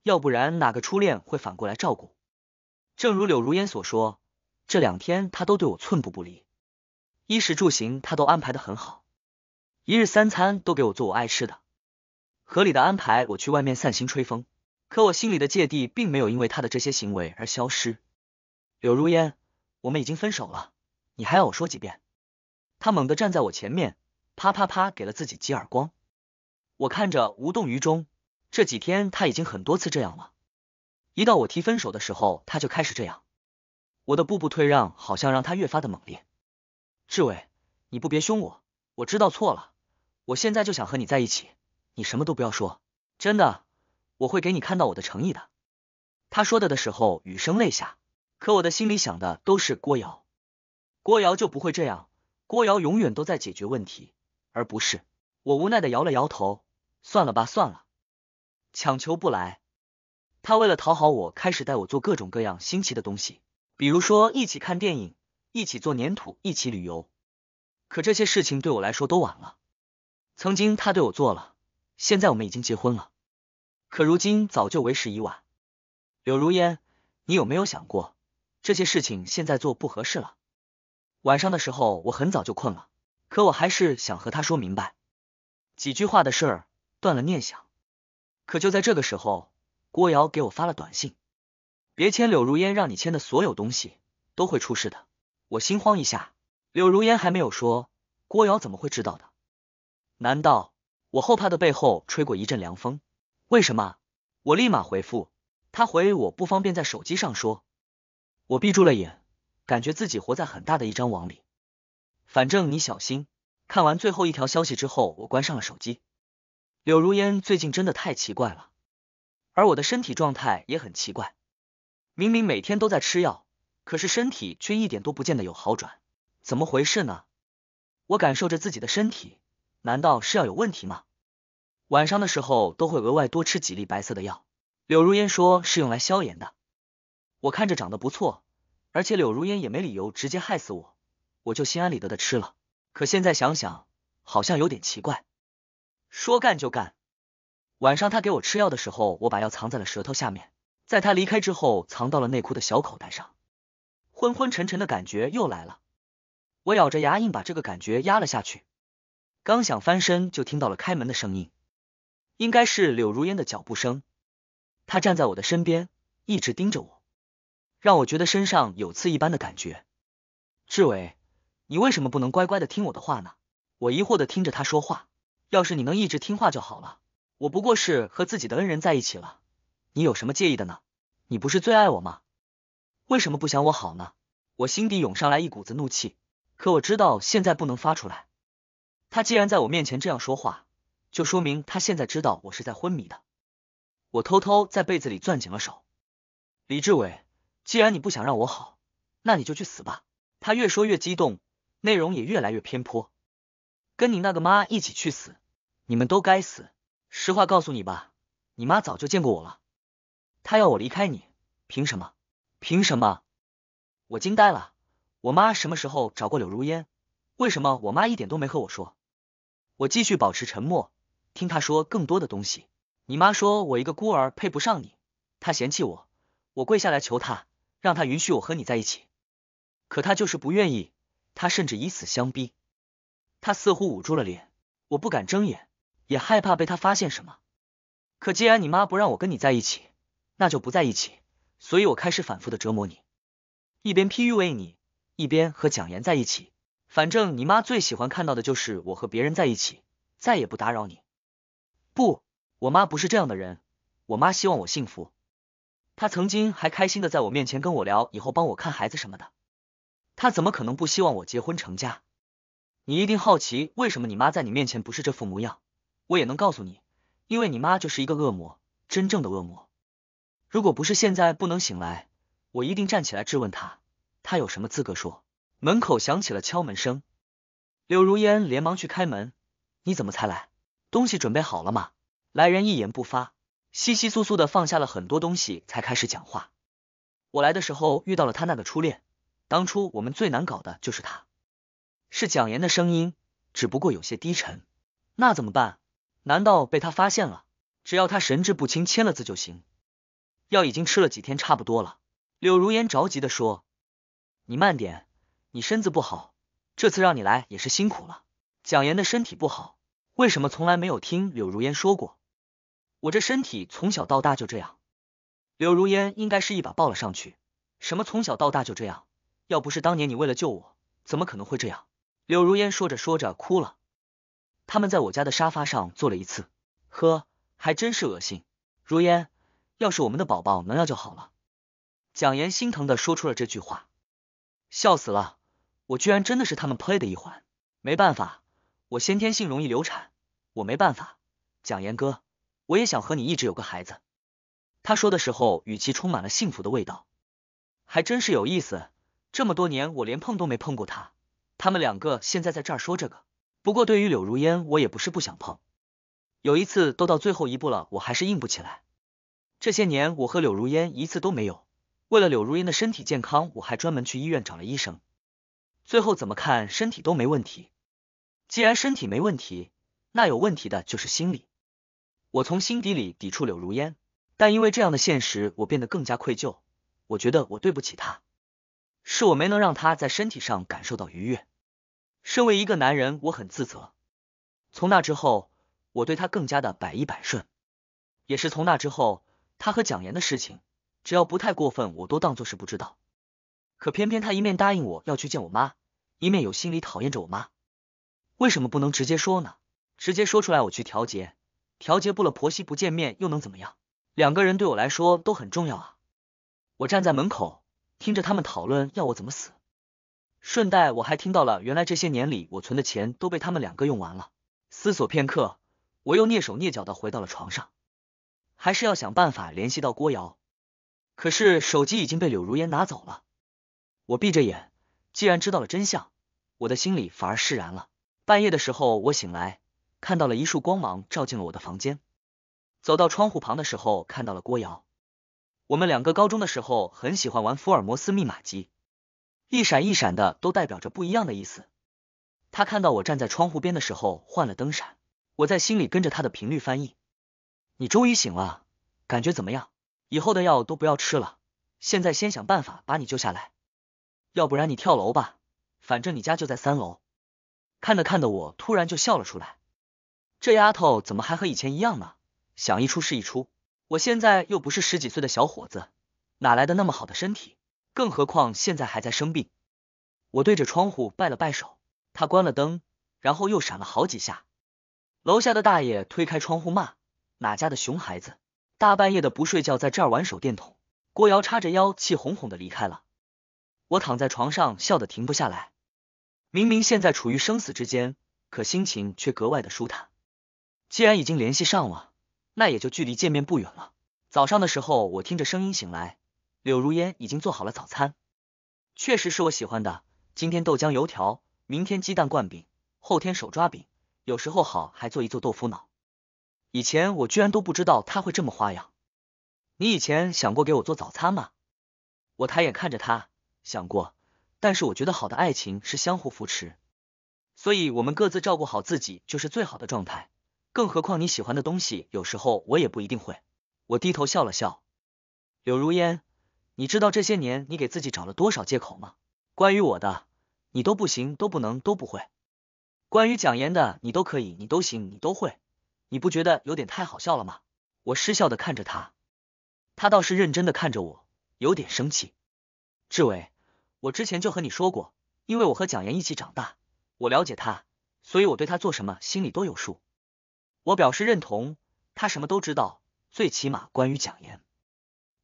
要不然哪个初恋会反过来照顾？正如柳如烟所说，这两天他都对我寸步不离，衣食住行他都安排的很好，一日三餐都给我做我爱吃的，合理的安排我去外面散心吹风。可我心里的芥蒂并没有因为他的这些行为而消失。柳如烟，我们已经分手了，你还要我说几遍？他猛地站在我前面，啪啪啪给了自己几耳光。我看着无动于衷。这几天他已经很多次这样了，一到我提分手的时候，他就开始这样。我的步步退让好像让他越发的猛烈。志伟，你不别凶我，我知道错了，我现在就想和你在一起，你什么都不要说，真的。我会给你看到我的诚意的。他说的的时候，语声泪下。可我的心里想的都是郭瑶，郭瑶就不会这样，郭瑶永远都在解决问题，而不是我。无奈的摇了摇头，算了吧，算了，强求不来。他为了讨好我，开始带我做各种各样新奇的东西，比如说一起看电影，一起做粘土，一起旅游。可这些事情对我来说都晚了。曾经他对我做了，现在我们已经结婚了。可如今早就为时已晚，柳如烟，你有没有想过这些事情现在做不合适了？晚上的时候我很早就困了，可我还是想和他说明白，几句话的事儿断了念想。可就在这个时候，郭瑶给我发了短信，别签柳如烟让你签的所有东西都会出事的。我心慌一下，柳如烟还没有说，郭瑶怎么会知道的？难道我后怕的背后吹过一阵凉风？为什么？我立马回复他回我不方便在手机上说。我闭住了眼，感觉自己活在很大的一张网里。反正你小心。看完最后一条消息之后，我关上了手机。柳如烟最近真的太奇怪了，而我的身体状态也很奇怪。明明每天都在吃药，可是身体却一点都不见得有好转，怎么回事呢？我感受着自己的身体，难道是要有问题吗？晚上的时候都会额外多吃几粒白色的药，柳如烟说是用来消炎的。我看着长得不错，而且柳如烟也没理由直接害死我，我就心安理得的吃了。可现在想想，好像有点奇怪。说干就干，晚上他给我吃药的时候，我把药藏在了舌头下面，在他离开之后，藏到了内裤的小口袋上。昏昏沉沉的感觉又来了，我咬着牙硬把这个感觉压了下去。刚想翻身，就听到了开门的声音。应该是柳如烟的脚步声，她站在我的身边，一直盯着我，让我觉得身上有刺一般的感觉。志伟，你为什么不能乖乖的听我的话呢？我疑惑的听着他说话，要是你能一直听话就好了。我不过是和自己的恩人在一起了，你有什么介意的呢？你不是最爱我吗？为什么不想我好呢？我心底涌上来一股子怒气，可我知道现在不能发出来。他既然在我面前这样说话。就说明他现在知道我是在昏迷的。我偷偷在被子里攥紧了手。李志伟，既然你不想让我好，那你就去死吧！他越说越激动，内容也越来越偏颇。跟你那个妈一起去死，你们都该死！实话告诉你吧，你妈早就见过我了。她要我离开你，凭什么？凭什么？我惊呆了。我妈什么时候找过柳如烟？为什么我妈一点都没和我说？我继续保持沉默。听他说更多的东西。你妈说我一个孤儿配不上你，她嫌弃我，我跪下来求她，让她允许我和你在一起，可她就是不愿意，她甚至以死相逼。他似乎捂住了脸，我不敢睁眼，也害怕被他发现什么。可既然你妈不让我跟你在一起，那就不在一起。所以，我开始反复的折磨你，一边 PUA 你，一边和蒋岩在一起。反正你妈最喜欢看到的就是我和别人在一起，再也不打扰你。不，我妈不是这样的人，我妈希望我幸福，她曾经还开心的在我面前跟我聊以后帮我看孩子什么的，她怎么可能不希望我结婚成家？你一定好奇为什么你妈在你面前不是这副模样，我也能告诉你，因为你妈就是一个恶魔，真正的恶魔。如果不是现在不能醒来，我一定站起来质问她，她有什么资格说？门口响起了敲门声，柳如烟连忙去开门，你怎么才来？东西准备好了吗？来人一言不发，窸窸窣窣的放下了很多东西，才开始讲话。我来的时候遇到了他那个初恋，当初我们最难搞的就是他。是蒋岩的声音，只不过有些低沉。那怎么办？难道被他发现了？只要他神志不清，签了字就行。药已经吃了几天，差不多了。柳如烟着急的说：“你慢点，你身子不好，这次让你来也是辛苦了。”蒋岩的身体不好。为什么从来没有听柳如烟说过？我这身体从小到大就这样。柳如烟应该是一把抱了上去。什么从小到大就这样？要不是当年你为了救我，怎么可能会这样？柳如烟说着说着哭了。他们在我家的沙发上坐了一次，呵，还真是恶心。如烟，要是我们的宝宝能要就好了。蒋岩心疼的说出了这句话，笑死了，我居然真的是他们 play 的一环，没办法。我先天性容易流产，我没办法。蒋岩哥，我也想和你一直有个孩子。他说的时候，语气充满了幸福的味道。还真是有意思，这么多年我连碰都没碰过他。他们两个现在在这儿说这个。不过对于柳如烟，我也不是不想碰。有一次都到最后一步了，我还是硬不起来。这些年我和柳如烟一次都没有。为了柳如烟的身体健康，我还专门去医院找了医生，最后怎么看身体都没问题。既然身体没问题，那有问题的就是心理。我从心底里抵触柳如烟，但因为这样的现实，我变得更加愧疚。我觉得我对不起他，是我没能让他在身体上感受到愉悦。身为一个男人，我很自责。从那之后，我对他更加的百依百顺。也是从那之后，他和蒋岩的事情，只要不太过分，我都当做是不知道。可偏偏他一面答应我要去见我妈，一面有心里讨厌着我妈。为什么不能直接说呢？直接说出来，我去调节，调节不了，婆媳不见面又能怎么样？两个人对我来说都很重要啊！我站在门口，听着他们讨论要我怎么死，顺带我还听到了原来这些年里我存的钱都被他们两个用完了。思索片刻，我又蹑手蹑脚的回到了床上，还是要想办法联系到郭瑶。可是手机已经被柳如烟拿走了。我闭着眼，既然知道了真相，我的心里反而释然了。半夜的时候，我醒来，看到了一束光芒照进了我的房间。走到窗户旁的时候，看到了郭瑶。我们两个高中的时候很喜欢玩福尔摩斯密码机，一闪一闪的都代表着不一样的意思。他看到我站在窗户边的时候，换了灯闪。我在心里跟着他的频率翻译。你终于醒了，感觉怎么样？以后的药都不要吃了。现在先想办法把你救下来，要不然你跳楼吧，反正你家就在三楼。看的看的，我突然就笑了出来。这丫头怎么还和以前一样呢？想一出是一出，我现在又不是十几岁的小伙子哪来的那么好的身体？更何况现在还在生病。我对着窗户拜了拜手，他关了灯，然后又闪了好几下。楼下的大爷推开窗户骂：“哪家的熊孩子，大半夜的不睡觉，在这儿玩手电筒？”郭瑶叉着腰，气哄哄的离开了。我躺在床上，笑得停不下来。明明现在处于生死之间，可心情却格外的舒坦。既然已经联系上了，那也就距离见面不远了。早上的时候，我听着声音醒来，柳如烟已经做好了早餐，确实是我喜欢的。今天豆浆油条，明天鸡蛋灌饼，后天手抓饼，有时候好还做一做豆腐脑。以前我居然都不知道他会这么花样。你以前想过给我做早餐吗？我抬眼看着他，想过。但是我觉得好的爱情是相互扶持，所以我们各自照顾好自己就是最好的状态。更何况你喜欢的东西，有时候我也不一定会。我低头笑了笑，柳如烟，你知道这些年你给自己找了多少借口吗？关于我的，你都不行，都不能，都不会；关于蒋岩的，你都可以，你都行，你都会。你不觉得有点太好笑了吗？我失笑的看着他，他倒是认真的看着我，有点生气。志伟。我之前就和你说过，因为我和蒋岩一起长大，我了解他，所以我对他做什么心里都有数。我表示认同，他什么都知道，最起码关于蒋岩，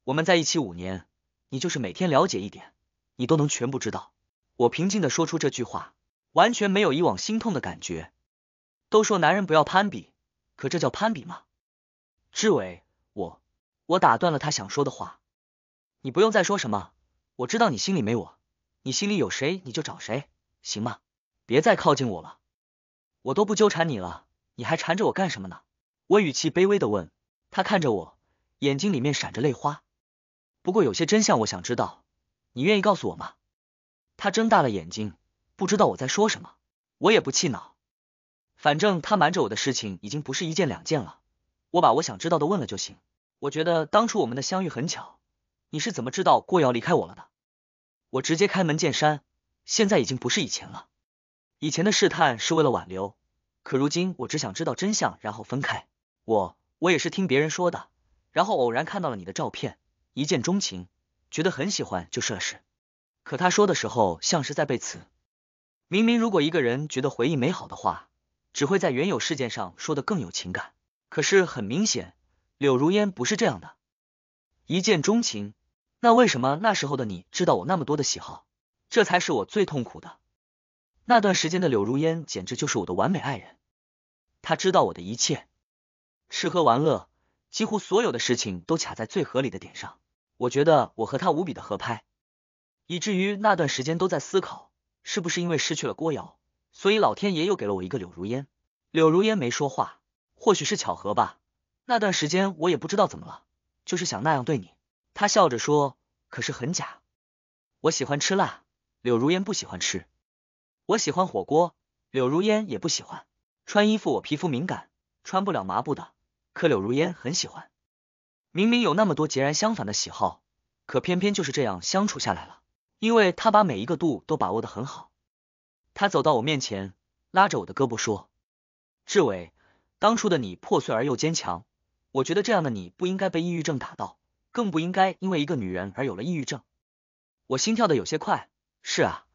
我们在一起五年，你就是每天了解一点，你都能全部知道。我平静的说出这句话，完全没有以往心痛的感觉。都说男人不要攀比，可这叫攀比吗？志伟，我我打断了他想说的话，你不用再说什么，我知道你心里没我。你心里有谁，你就找谁，行吗？别再靠近我了，我都不纠缠你了，你还缠着我干什么呢？我语气卑微的问，他看着我，眼睛里面闪着泪花。不过有些真相我想知道，你愿意告诉我吗？他睁大了眼睛，不知道我在说什么。我也不气恼，反正他瞒着我的事情已经不是一件两件了，我把我想知道的问了就行。我觉得当初我们的相遇很巧，你是怎么知道过要离开我了的？我直接开门见山，现在已经不是以前了。以前的试探是为了挽留，可如今我只想知道真相，然后分开。我我也是听别人说的，然后偶然看到了你的照片，一见钟情，觉得很喜欢就试了试。可他说的时候像是在背词，明明如果一个人觉得回忆美好的话，只会在原有事件上说的更有情感。可是很明显，柳如烟不是这样的，一见钟情。那为什么那时候的你知道我那么多的喜好？这才是我最痛苦的。那段时间的柳如烟简直就是我的完美爱人，她知道我的一切，吃喝玩乐，几乎所有的事情都卡在最合理的点上。我觉得我和他无比的合拍，以至于那段时间都在思考，是不是因为失去了郭瑶，所以老天爷又给了我一个柳如烟。柳如烟没说话，或许是巧合吧。那段时间我也不知道怎么了，就是想那样对你。他笑着说：“可是很假，我喜欢吃辣，柳如烟不喜欢吃；我喜欢火锅，柳如烟也不喜欢。穿衣服我皮肤敏感，穿不了麻布的，可柳如烟很喜欢。明明有那么多截然相反的喜好，可偏偏就是这样相处下来了，因为他把每一个度都把握的很好。”他走到我面前，拉着我的胳膊说：“志伟，当初的你破碎而又坚强，我觉得这样的你不应该被抑郁症打到。”更不应该因为一个女人而有了抑郁症。我心跳的有些快。是啊，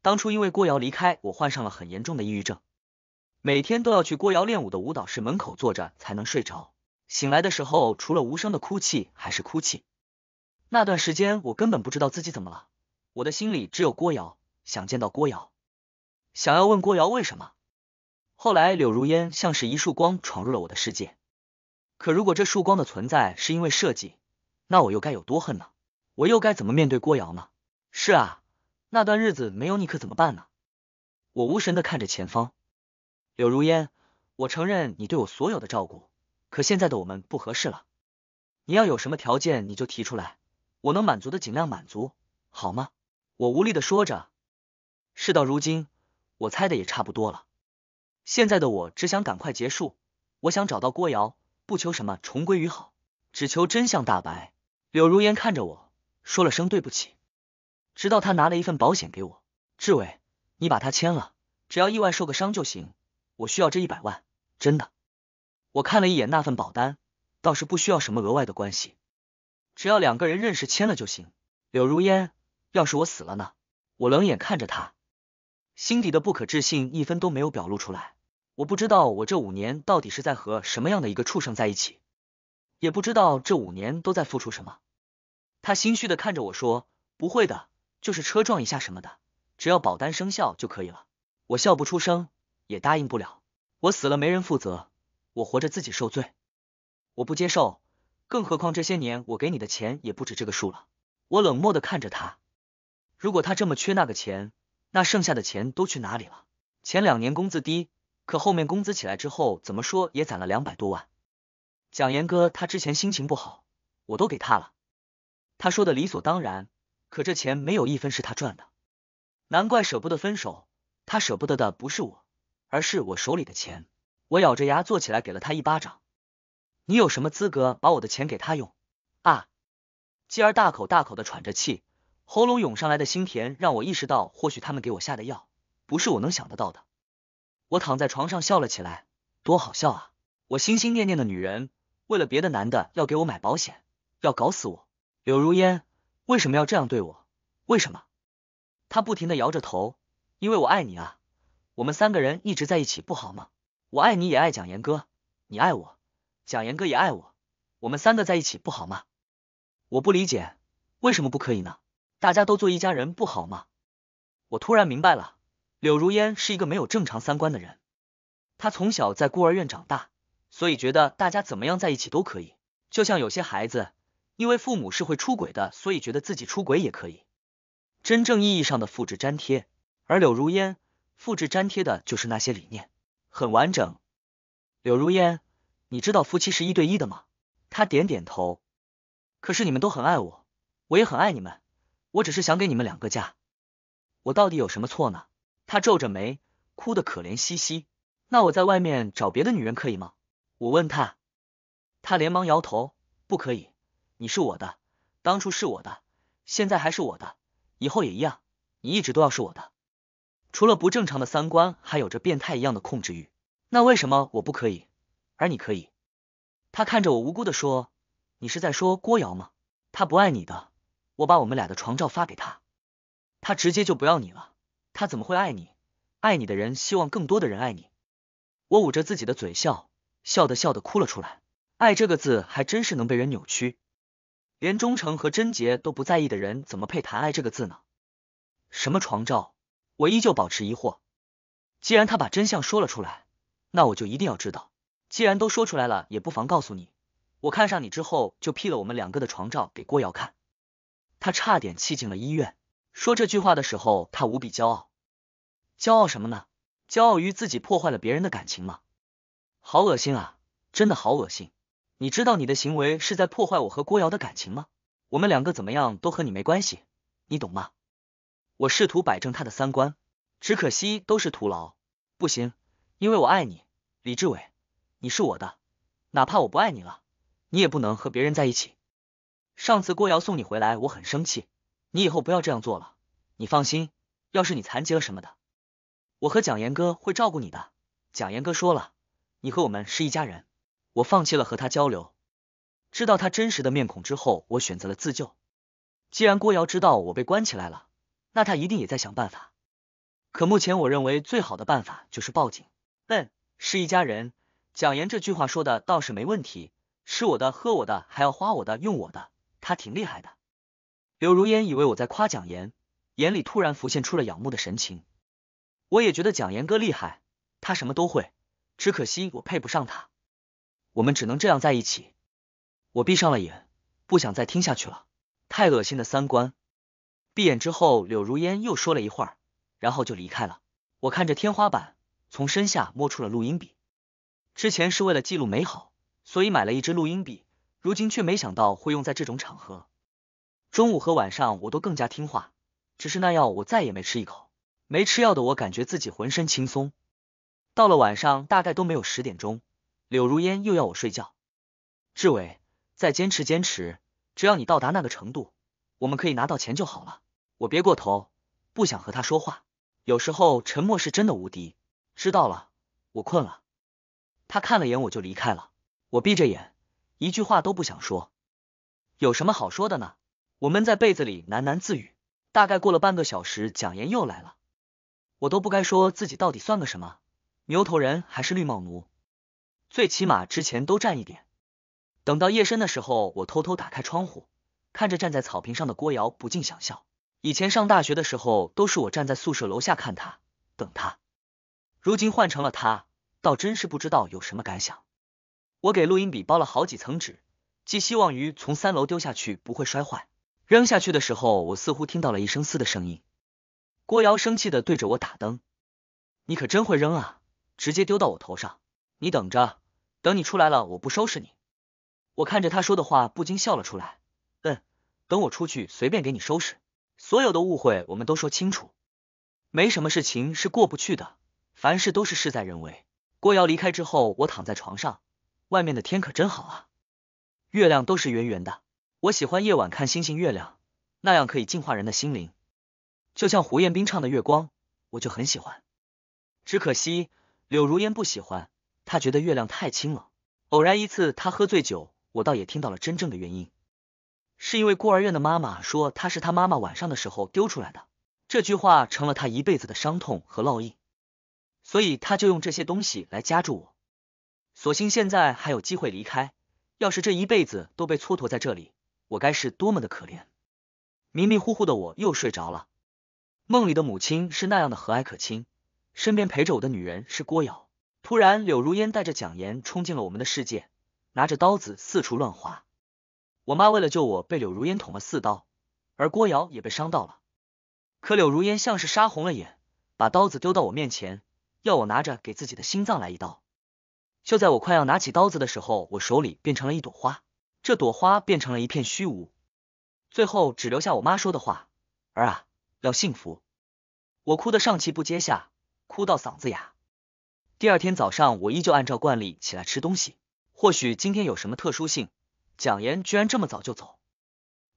当初因为郭瑶离开，我患上了很严重的抑郁症，每天都要去郭瑶练舞的舞蹈室门口坐着才能睡着，醒来的时候除了无声的哭泣还是哭泣。那段时间我根本不知道自己怎么了，我的心里只有郭瑶，想见到郭瑶，想要问郭瑶为什么。后来柳如烟像是一束光闯入了我的世界，可如果这束光的存在是因为设计。那我又该有多恨呢？我又该怎么面对郭瑶呢？是啊，那段日子没有你可怎么办呢？我无神的看着前方。柳如烟，我承认你对我所有的照顾，可现在的我们不合适了。你要有什么条件你就提出来，我能满足的尽量满足，好吗？我无力的说着。事到如今，我猜的也差不多了。现在的我只想赶快结束。我想找到郭瑶，不求什么重归于好，只求真相大白。柳如烟看着我说了声对不起，直到他拿了一份保险给我。志伟，你把他签了，只要意外受个伤就行。我需要这一百万，真的。我看了一眼那份保单，倒是不需要什么额外的关系，只要两个人认识签了就行。柳如烟，要是我死了呢？我冷眼看着他，心底的不可置信一分都没有表露出来。我不知道我这五年到底是在和什么样的一个畜生在一起，也不知道这五年都在付出什么。他心虚的看着我说：“不会的，就是车撞一下什么的，只要保单生效就可以了。”我笑不出声，也答应不了。我死了没人负责，我活着自己受罪，我不接受。更何况这些年我给你的钱也不止这个数了。我冷漠的看着他，如果他这么缺那个钱，那剩下的钱都去哪里了？前两年工资低，可后面工资起来之后，怎么说也攒了两百多万。蒋岩哥他之前心情不好，我都给他了。他说的理所当然，可这钱没有一分是他赚的，难怪舍不得分手。他舍不得的不是我，而是我手里的钱。我咬着牙坐起来，给了他一巴掌：“你有什么资格把我的钱给他用？”啊！继而大口大口的喘着气，喉咙涌上来的心甜让我意识到，或许他们给我下的药不是我能想得到的。我躺在床上笑了起来，多好笑啊！我心心念念的女人，为了别的男的要给我买保险，要搞死我。柳如烟为什么要这样对我？为什么？他不停的摇着头，因为我爱你啊，我们三个人一直在一起不好吗？我爱你也爱蒋岩哥，你爱我，蒋岩哥也爱我，我们三个在一起不好吗？我不理解，为什么不可以呢？大家都做一家人不好吗？我突然明白了，柳如烟是一个没有正常三观的人，他从小在孤儿院长大，所以觉得大家怎么样在一起都可以，就像有些孩子。因为父母是会出轨的，所以觉得自己出轨也可以。真正意义上的复制粘贴，而柳如烟复制粘贴的就是那些理念，很完整。柳如烟，你知道夫妻是一对一的吗？他点点头。可是你们都很爱我，我也很爱你们，我只是想给你们两个家。我到底有什么错呢？他皱着眉，哭得可怜兮兮。那我在外面找别的女人可以吗？我问他，他连忙摇头，不可以。你是我的，当初是我的，现在还是我的，以后也一样，你一直都要是我的。除了不正常的三观，还有着变态一样的控制欲。那为什么我不可以，而你可以？他看着我无辜的说：“你是在说郭瑶吗？他不爱你的。我把我们俩的床照发给他，他直接就不要你了。他怎么会爱你？爱你的人希望更多的人爱你。”我捂着自己的嘴笑，笑得笑得哭了出来。爱这个字还真是能被人扭曲。连忠诚和贞洁都不在意的人，怎么配谈爱这个字呢？什么床照？我依旧保持疑惑。既然他把真相说了出来，那我就一定要知道。既然都说出来了，也不妨告诉你，我看上你之后，就 P 了我们两个的床照给郭瑶看。他差点气进了医院。说这句话的时候，他无比骄傲。骄傲什么呢？骄傲于自己破坏了别人的感情吗？好恶心啊！真的好恶心。你知道你的行为是在破坏我和郭瑶的感情吗？我们两个怎么样都和你没关系，你懂吗？我试图摆正他的三观，只可惜都是徒劳。不行，因为我爱你，李志伟，你是我的，哪怕我不爱你了，你也不能和别人在一起。上次郭瑶送你回来，我很生气，你以后不要这样做了。你放心，要是你残疾了什么的，我和蒋岩哥会照顾你的。蒋岩哥说了，你和我们是一家人。我放弃了和他交流，知道他真实的面孔之后，我选择了自救。既然郭瑶知道我被关起来了，那他一定也在想办法。可目前我认为最好的办法就是报警。嗯，是一家人。蒋岩这句话说的倒是没问题，吃我的，喝我的，还要花我的，用我的，他挺厉害的。柳如烟以为我在夸蒋岩，眼里突然浮现出了仰慕的神情。我也觉得蒋岩哥厉害，他什么都会，只可惜我配不上他。我们只能这样在一起。我闭上了眼，不想再听下去了，太恶心的三观。闭眼之后，柳如烟又说了一会儿，然后就离开了。我看着天花板，从身下摸出了录音笔。之前是为了记录美好，所以买了一支录音笔，如今却没想到会用在这种场合。中午和晚上我都更加听话，只是那药我再也没吃一口。没吃药的我感觉自己浑身轻松。到了晚上，大概都没有十点钟。柳如烟又要我睡觉，志伟，再坚持坚持，只要你到达那个程度，我们可以拿到钱就好了。我别过头，不想和他说话。有时候沉默是真的无敌。知道了，我困了。他看了眼我就离开了。我闭着眼，一句话都不想说。有什么好说的呢？我闷在被子里喃喃自语。大概过了半个小时，蒋岩又来了。我都不该说自己到底算个什么，牛头人还是绿帽奴？最起码之前都占一点。等到夜深的时候，我偷偷打开窗户，看着站在草坪上的郭瑶，不禁想笑。以前上大学的时候，都是我站在宿舍楼下看他等他，如今换成了他，倒真是不知道有什么感想。我给录音笔包了好几层纸，寄希望于从三楼丢下去不会摔坏。扔下去的时候，我似乎听到了一声“嘶”的声音。郭瑶生气的对着我打灯：“你可真会扔啊，直接丢到我头上，你等着。”等你出来了，我不收拾你。我看着他说的话，不禁笑了出来。嗯，等我出去，随便给你收拾。所有的误会，我们都说清楚，没什么事情是过不去的。凡事都是事在人为。郭瑶离开之后，我躺在床上，外面的天可真好啊，月亮都是圆圆的。我喜欢夜晚看星星月亮，那样可以净化人的心灵。就像胡彦斌唱的《月光》，我就很喜欢，只可惜柳如烟不喜欢。他觉得月亮太轻了。偶然一次，他喝醉酒，我倒也听到了真正的原因，是因为孤儿院的妈妈说他是他妈妈晚上的时候丢出来的。这句话成了他一辈子的伤痛和烙印，所以他就用这些东西来夹住我。所幸现在还有机会离开，要是这一辈子都被蹉跎在这里，我该是多么的可怜！迷迷糊糊的我又睡着了，梦里的母亲是那样的和蔼可亲，身边陪着我的女人是郭瑶。突然，柳如烟带着蒋岩冲进了我们的世界，拿着刀子四处乱划。我妈为了救我，被柳如烟捅了四刀，而郭瑶也被伤到了。可柳如烟像是杀红了眼，把刀子丢到我面前，要我拿着给自己的心脏来一刀。就在我快要拿起刀子的时候，我手里变成了一朵花，这朵花变成了一片虚无，最后只留下我妈说的话：“儿啊，要幸福。”我哭得上气不接下，哭到嗓子哑。第二天早上，我依旧按照惯例起来吃东西。或许今天有什么特殊性，蒋岩居然这么早就走。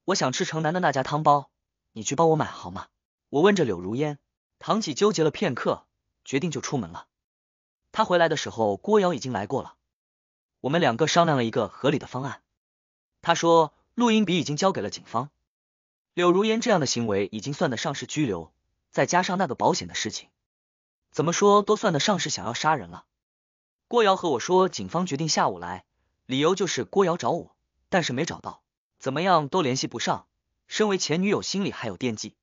我想吃城南的那家汤包，你去帮我买好吗？我问着柳如烟。唐启纠结了片刻，决定就出门了。他回来的时候，郭瑶已经来过了。我们两个商量了一个合理的方案。他说录音笔已经交给了警方。柳如烟这样的行为已经算得上是拘留，再加上那个保险的事情。怎么说都算得上是想要杀人了。郭瑶和我说，警方决定下午来，理由就是郭瑶找我，但是没找到，怎么样都联系不上。身为前女友，心里还有惦记。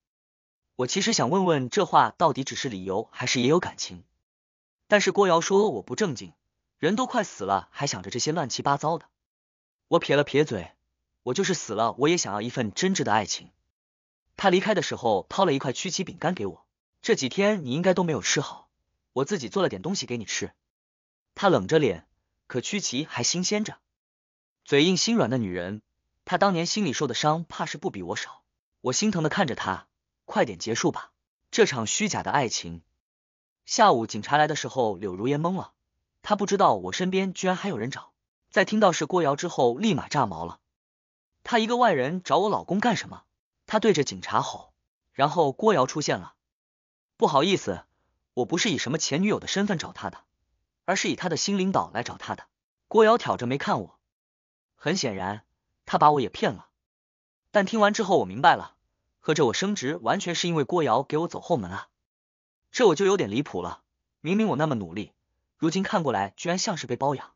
我其实想问问，这话到底只是理由，还是也有感情？但是郭瑶说我不正经，人都快死了，还想着这些乱七八糟的。我撇了撇嘴，我就是死了，我也想要一份真挚的爱情。他离开的时候，掏了一块曲奇饼干给我。这几天你应该都没有吃好，我自己做了点东西给你吃。他冷着脸，可曲奇还新鲜着。嘴硬心软的女人，她当年心里受的伤，怕是不比我少。我心疼的看着她，快点结束吧，这场虚假的爱情。下午警察来的时候，柳如烟懵了，她不知道我身边居然还有人找。在听到是郭瑶之后，立马炸毛了。她一个外人找我老公干什么？她对着警察吼，然后郭瑶出现了。不好意思，我不是以什么前女友的身份找他的，而是以他的新领导来找他的。郭瑶挑着眉看我，很显然他把我也骗了。但听完之后我明白了，合着我升职完全是因为郭瑶给我走后门啊！这我就有点离谱了。明明我那么努力，如今看过来居然像是被包养。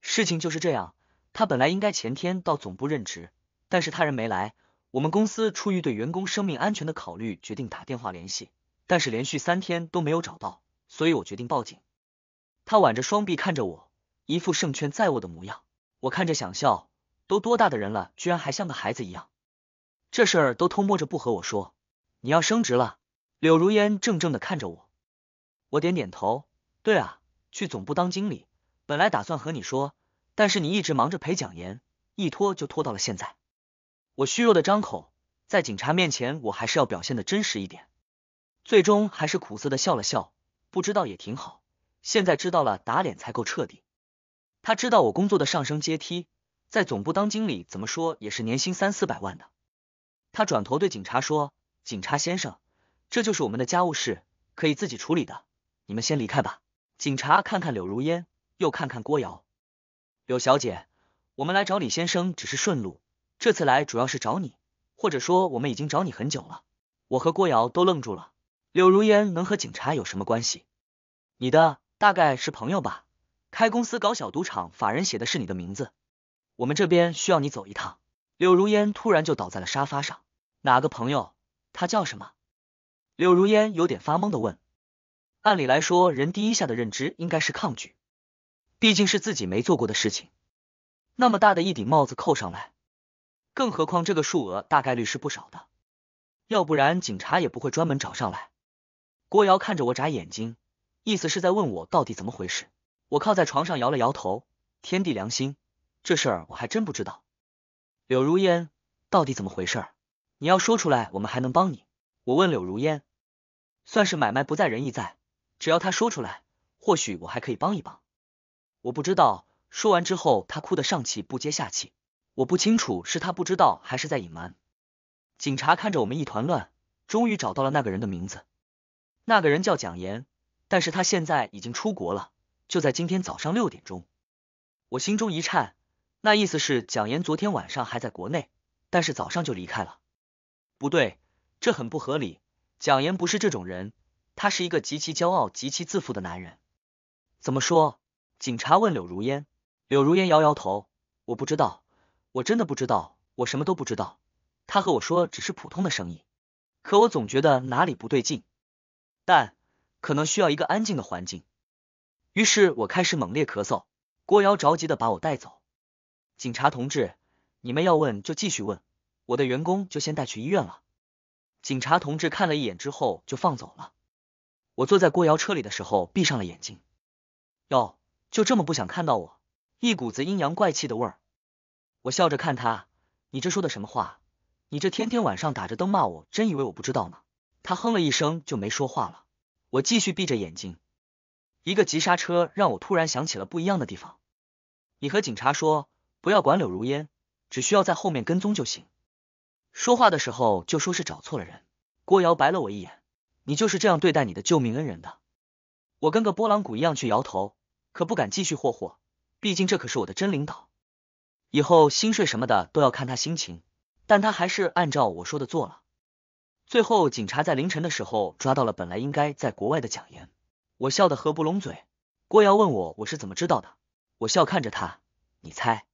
事情就是这样，他本来应该前天到总部任职，但是他人没来。我们公司出于对员工生命安全的考虑，决定打电话联系。但是连续三天都没有找到，所以我决定报警。他挽着双臂看着我，一副胜券在握的模样。我看着想笑，都多大的人了，居然还像个孩子一样。这事儿都偷摸着不和我说。你要升职了？柳如烟怔怔的看着我，我点点头，对啊，去总部当经理。本来打算和你说，但是你一直忙着陪蒋岩，一拖就拖到了现在。我虚弱的张口，在警察面前我还是要表现的真实一点。最终还是苦涩的笑了笑，不知道也挺好。现在知道了，打脸才够彻底。他知道我工作的上升阶梯，在总部当经理，怎么说也是年薪三四百万的。他转头对警察说：“警察先生，这就是我们的家务事，可以自己处理的。你们先离开吧。”警察看看柳如烟，又看看郭瑶。柳小姐，我们来找李先生只是顺路，这次来主要是找你，或者说我们已经找你很久了。我和郭瑶都愣住了。柳如烟能和警察有什么关系？你的大概是朋友吧？开公司搞小赌场，法人写的是你的名字。我们这边需要你走一趟。柳如烟突然就倒在了沙发上。哪个朋友？他叫什么？柳如烟有点发懵的问。按理来说，人第一下的认知应该是抗拒，毕竟是自己没做过的事情。那么大的一顶帽子扣上来，更何况这个数额大概率是不少的，要不然警察也不会专门找上来。郭瑶看着我眨眼睛，意思是在问我到底怎么回事。我靠在床上摇了摇头，天地良心，这事儿我还真不知道。柳如烟到底怎么回事？你要说出来，我们还能帮你。我问柳如烟，算是买卖不在人意在，只要她说出来，或许我还可以帮一帮。我不知道。说完之后，她哭得上气不接下气。我不清楚是她不知道还是在隐瞒。警察看着我们一团乱，终于找到了那个人的名字。那个人叫蒋岩，但是他现在已经出国了。就在今天早上六点钟，我心中一颤，那意思是蒋岩昨天晚上还在国内，但是早上就离开了。不对，这很不合理。蒋岩不是这种人，他是一个极其骄傲、极其自负的男人。怎么说？警察问柳如烟。柳如烟摇摇头，我不知道，我真的不知道，我什么都不知道。他和我说只是普通的生意，可我总觉得哪里不对劲。但可能需要一个安静的环境，于是我开始猛烈咳嗽。郭瑶着急的把我带走。警察同志，你们要问就继续问，我的员工就先带去医院了。警察同志看了一眼之后就放走了。我坐在郭瑶车里的时候，闭上了眼睛。哟，就这么不想看到我？一股子阴阳怪气的味儿。我笑着看他，你这说的什么话？你这天天晚上打着灯骂我，真以为我不知道吗？他哼了一声，就没说话了。我继续闭着眼睛，一个急刹车让我突然想起了不一样的地方。你和警察说不要管柳如烟，只需要在后面跟踪就行。说话的时候就说是找错了人。郭瑶白了我一眼，你就是这样对待你的救命恩人的？我跟个拨浪鼓一样去摇头，可不敢继续霍霍，毕竟这可是我的真领导，以后薪水什么的都要看他心情。但他还是按照我说的做了。最后，警察在凌晨的时候抓到了本来应该在国外的蒋岩。我笑得合不拢嘴。郭瑶问我我是怎么知道的，我笑看着他，你猜？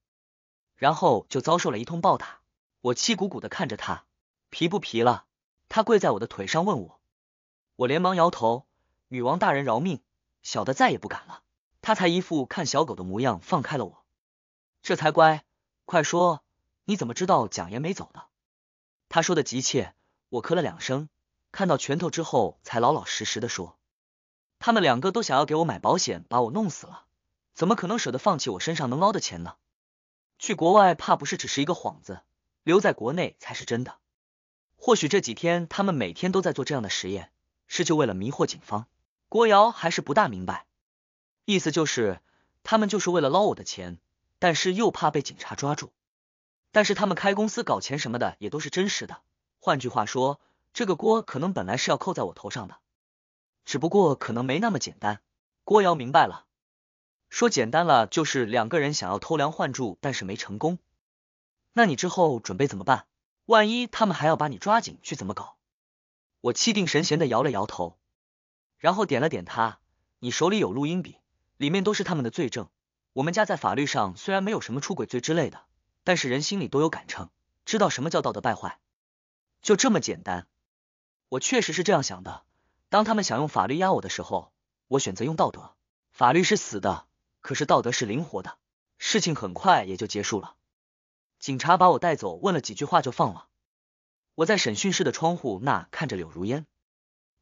然后就遭受了一通暴打。我气鼓鼓的看着他，皮不皮了？他跪在我的腿上问我，我连忙摇头：“女王大人饶命，小的再也不敢了。”他才一副看小狗的模样放开了我，这才乖。快说，你怎么知道蒋岩没走的？他说的急切。我咳了两声，看到拳头之后，才老老实实的说：“他们两个都想要给我买保险，把我弄死了，怎么可能舍得放弃我身上能捞的钱呢？去国外怕不是只是一个幌子，留在国内才是真的。或许这几天他们每天都在做这样的实验，是就为了迷惑警方。”郭瑶还是不大明白，意思就是他们就是为了捞我的钱，但是又怕被警察抓住，但是他们开公司搞钱什么的也都是真实的。换句话说，这个锅可能本来是要扣在我头上的，只不过可能没那么简单。郭瑶明白了，说简单了就是两个人想要偷梁换柱，但是没成功。那你之后准备怎么办？万一他们还要把你抓紧去怎么搞？我气定神闲的摇了摇头，然后点了点他。你手里有录音笔，里面都是他们的罪证。我们家在法律上虽然没有什么出轨罪之类的，但是人心里都有杆秤，知道什么叫道德败坏。就这么简单，我确实是这样想的。当他们想用法律压我的时候，我选择用道德。法律是死的，可是道德是灵活的。事情很快也就结束了，警察把我带走，问了几句话就放了。我在审讯室的窗户那看着柳如烟，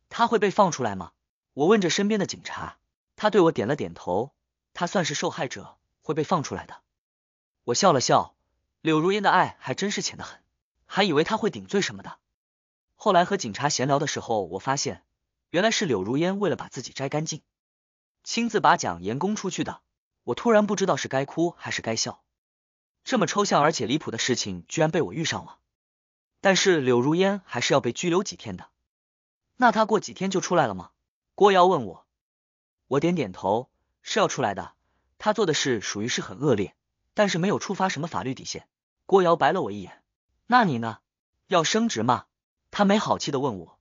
他会被放出来吗？我问着身边的警察，他对我点了点头。他算是受害者，会被放出来的。我笑了笑，柳如烟的爱还真是浅得很。还以为他会顶罪什么的。后来和警察闲聊的时候，我发现原来是柳如烟为了把自己摘干净，亲自把蒋言供出去的。我突然不知道是该哭还是该笑，这么抽象而且离谱的事情居然被我遇上了。但是柳如烟还是要被拘留几天的，那他过几天就出来了吗？郭瑶问我，我点点头，是要出来的。他做的事属于是很恶劣，但是没有触发什么法律底线。郭瑶白了我一眼。那你呢？要升职吗？他没好气的问我。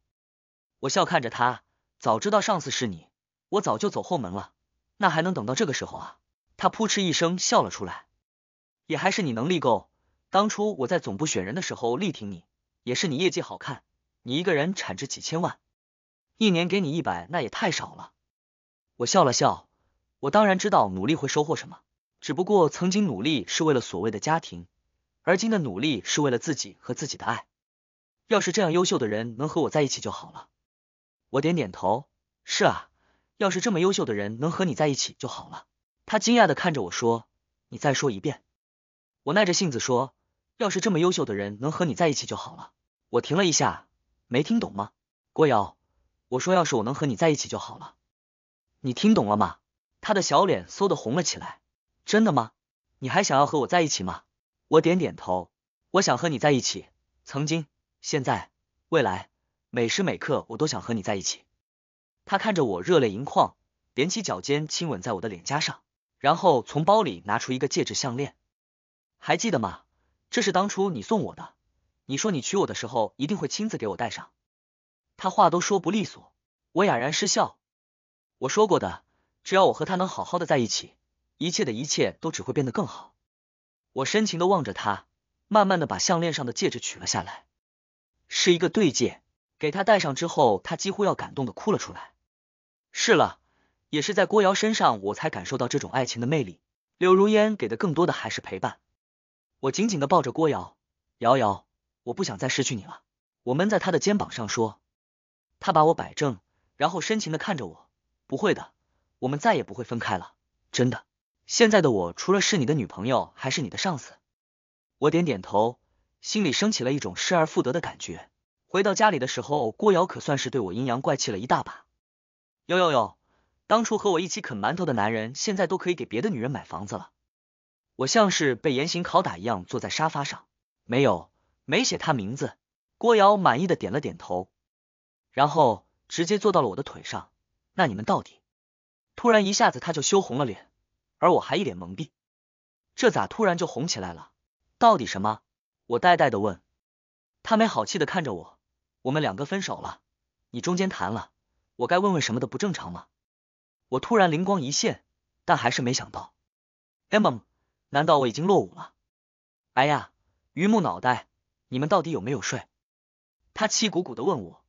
我笑看着他，早知道上司是你，我早就走后门了。那还能等到这个时候啊？他扑哧一声笑了出来。也还是你能力够，当初我在总部选人的时候力挺你，也是你业绩好看，你一个人产值几千万，一年给你一百那也太少了。我笑了笑，我当然知道努力会收获什么，只不过曾经努力是为了所谓的家庭。而今的努力是为了自己和自己的爱。要是这样优秀的人能和我在一起就好了。我点点头。是啊，要是这么优秀的人能和你在一起就好了。他惊讶的看着我说：“你再说一遍。”我耐着性子说：“要是这么优秀的人能和你在一起就好了。”我停了一下，没听懂吗？郭瑶，我说要是我能和你在一起就好了，你听懂了吗？他的小脸嗖的红了起来。真的吗？你还想要和我在一起吗？我点点头，我想和你在一起，曾经、现在、未来，每时每刻我都想和你在一起。他看着我，热泪盈眶，踮起脚尖亲吻在我的脸颊上，然后从包里拿出一个戒指项链，还记得吗？这是当初你送我的，你说你娶我的时候一定会亲自给我戴上。他话都说不利索，我哑然失笑。我说过的，只要我和他能好好的在一起，一切的一切都只会变得更好。我深情的望着他，慢慢的把项链上的戒指取了下来，是一个对戒。给他戴上之后，他几乎要感动的哭了出来。是了，也是在郭瑶身上，我才感受到这种爱情的魅力。柳如烟给的更多的还是陪伴。我紧紧的抱着郭瑶，瑶瑶，我不想再失去你了。我闷在他的肩膀上说。他把我摆正，然后深情的看着我，不会的，我们再也不会分开了，真的。现在的我除了是你的女朋友，还是你的上司。我点点头，心里升起了一种失而复得的感觉。回到家里的时候，郭瑶可算是对我阴阳怪气了一大把。哟哟哟，当初和我一起啃馒头的男人，现在都可以给别的女人买房子了。我像是被严刑拷打一样坐在沙发上，没有没写他名字。郭瑶满意的点了点头，然后直接坐到了我的腿上。那你们到底？突然一下子，他就羞红了脸。而我还一脸懵逼，这咋突然就红起来了？到底什么？我呆呆的问。他没好气的看着我，我们两个分手了，你中间谈了，我该问问什么的不正常吗？我突然灵光一现，但还是没想到，M，难道我已经落伍了？哎呀，榆木脑袋，你们到底有没有睡？他气鼓鼓的问我。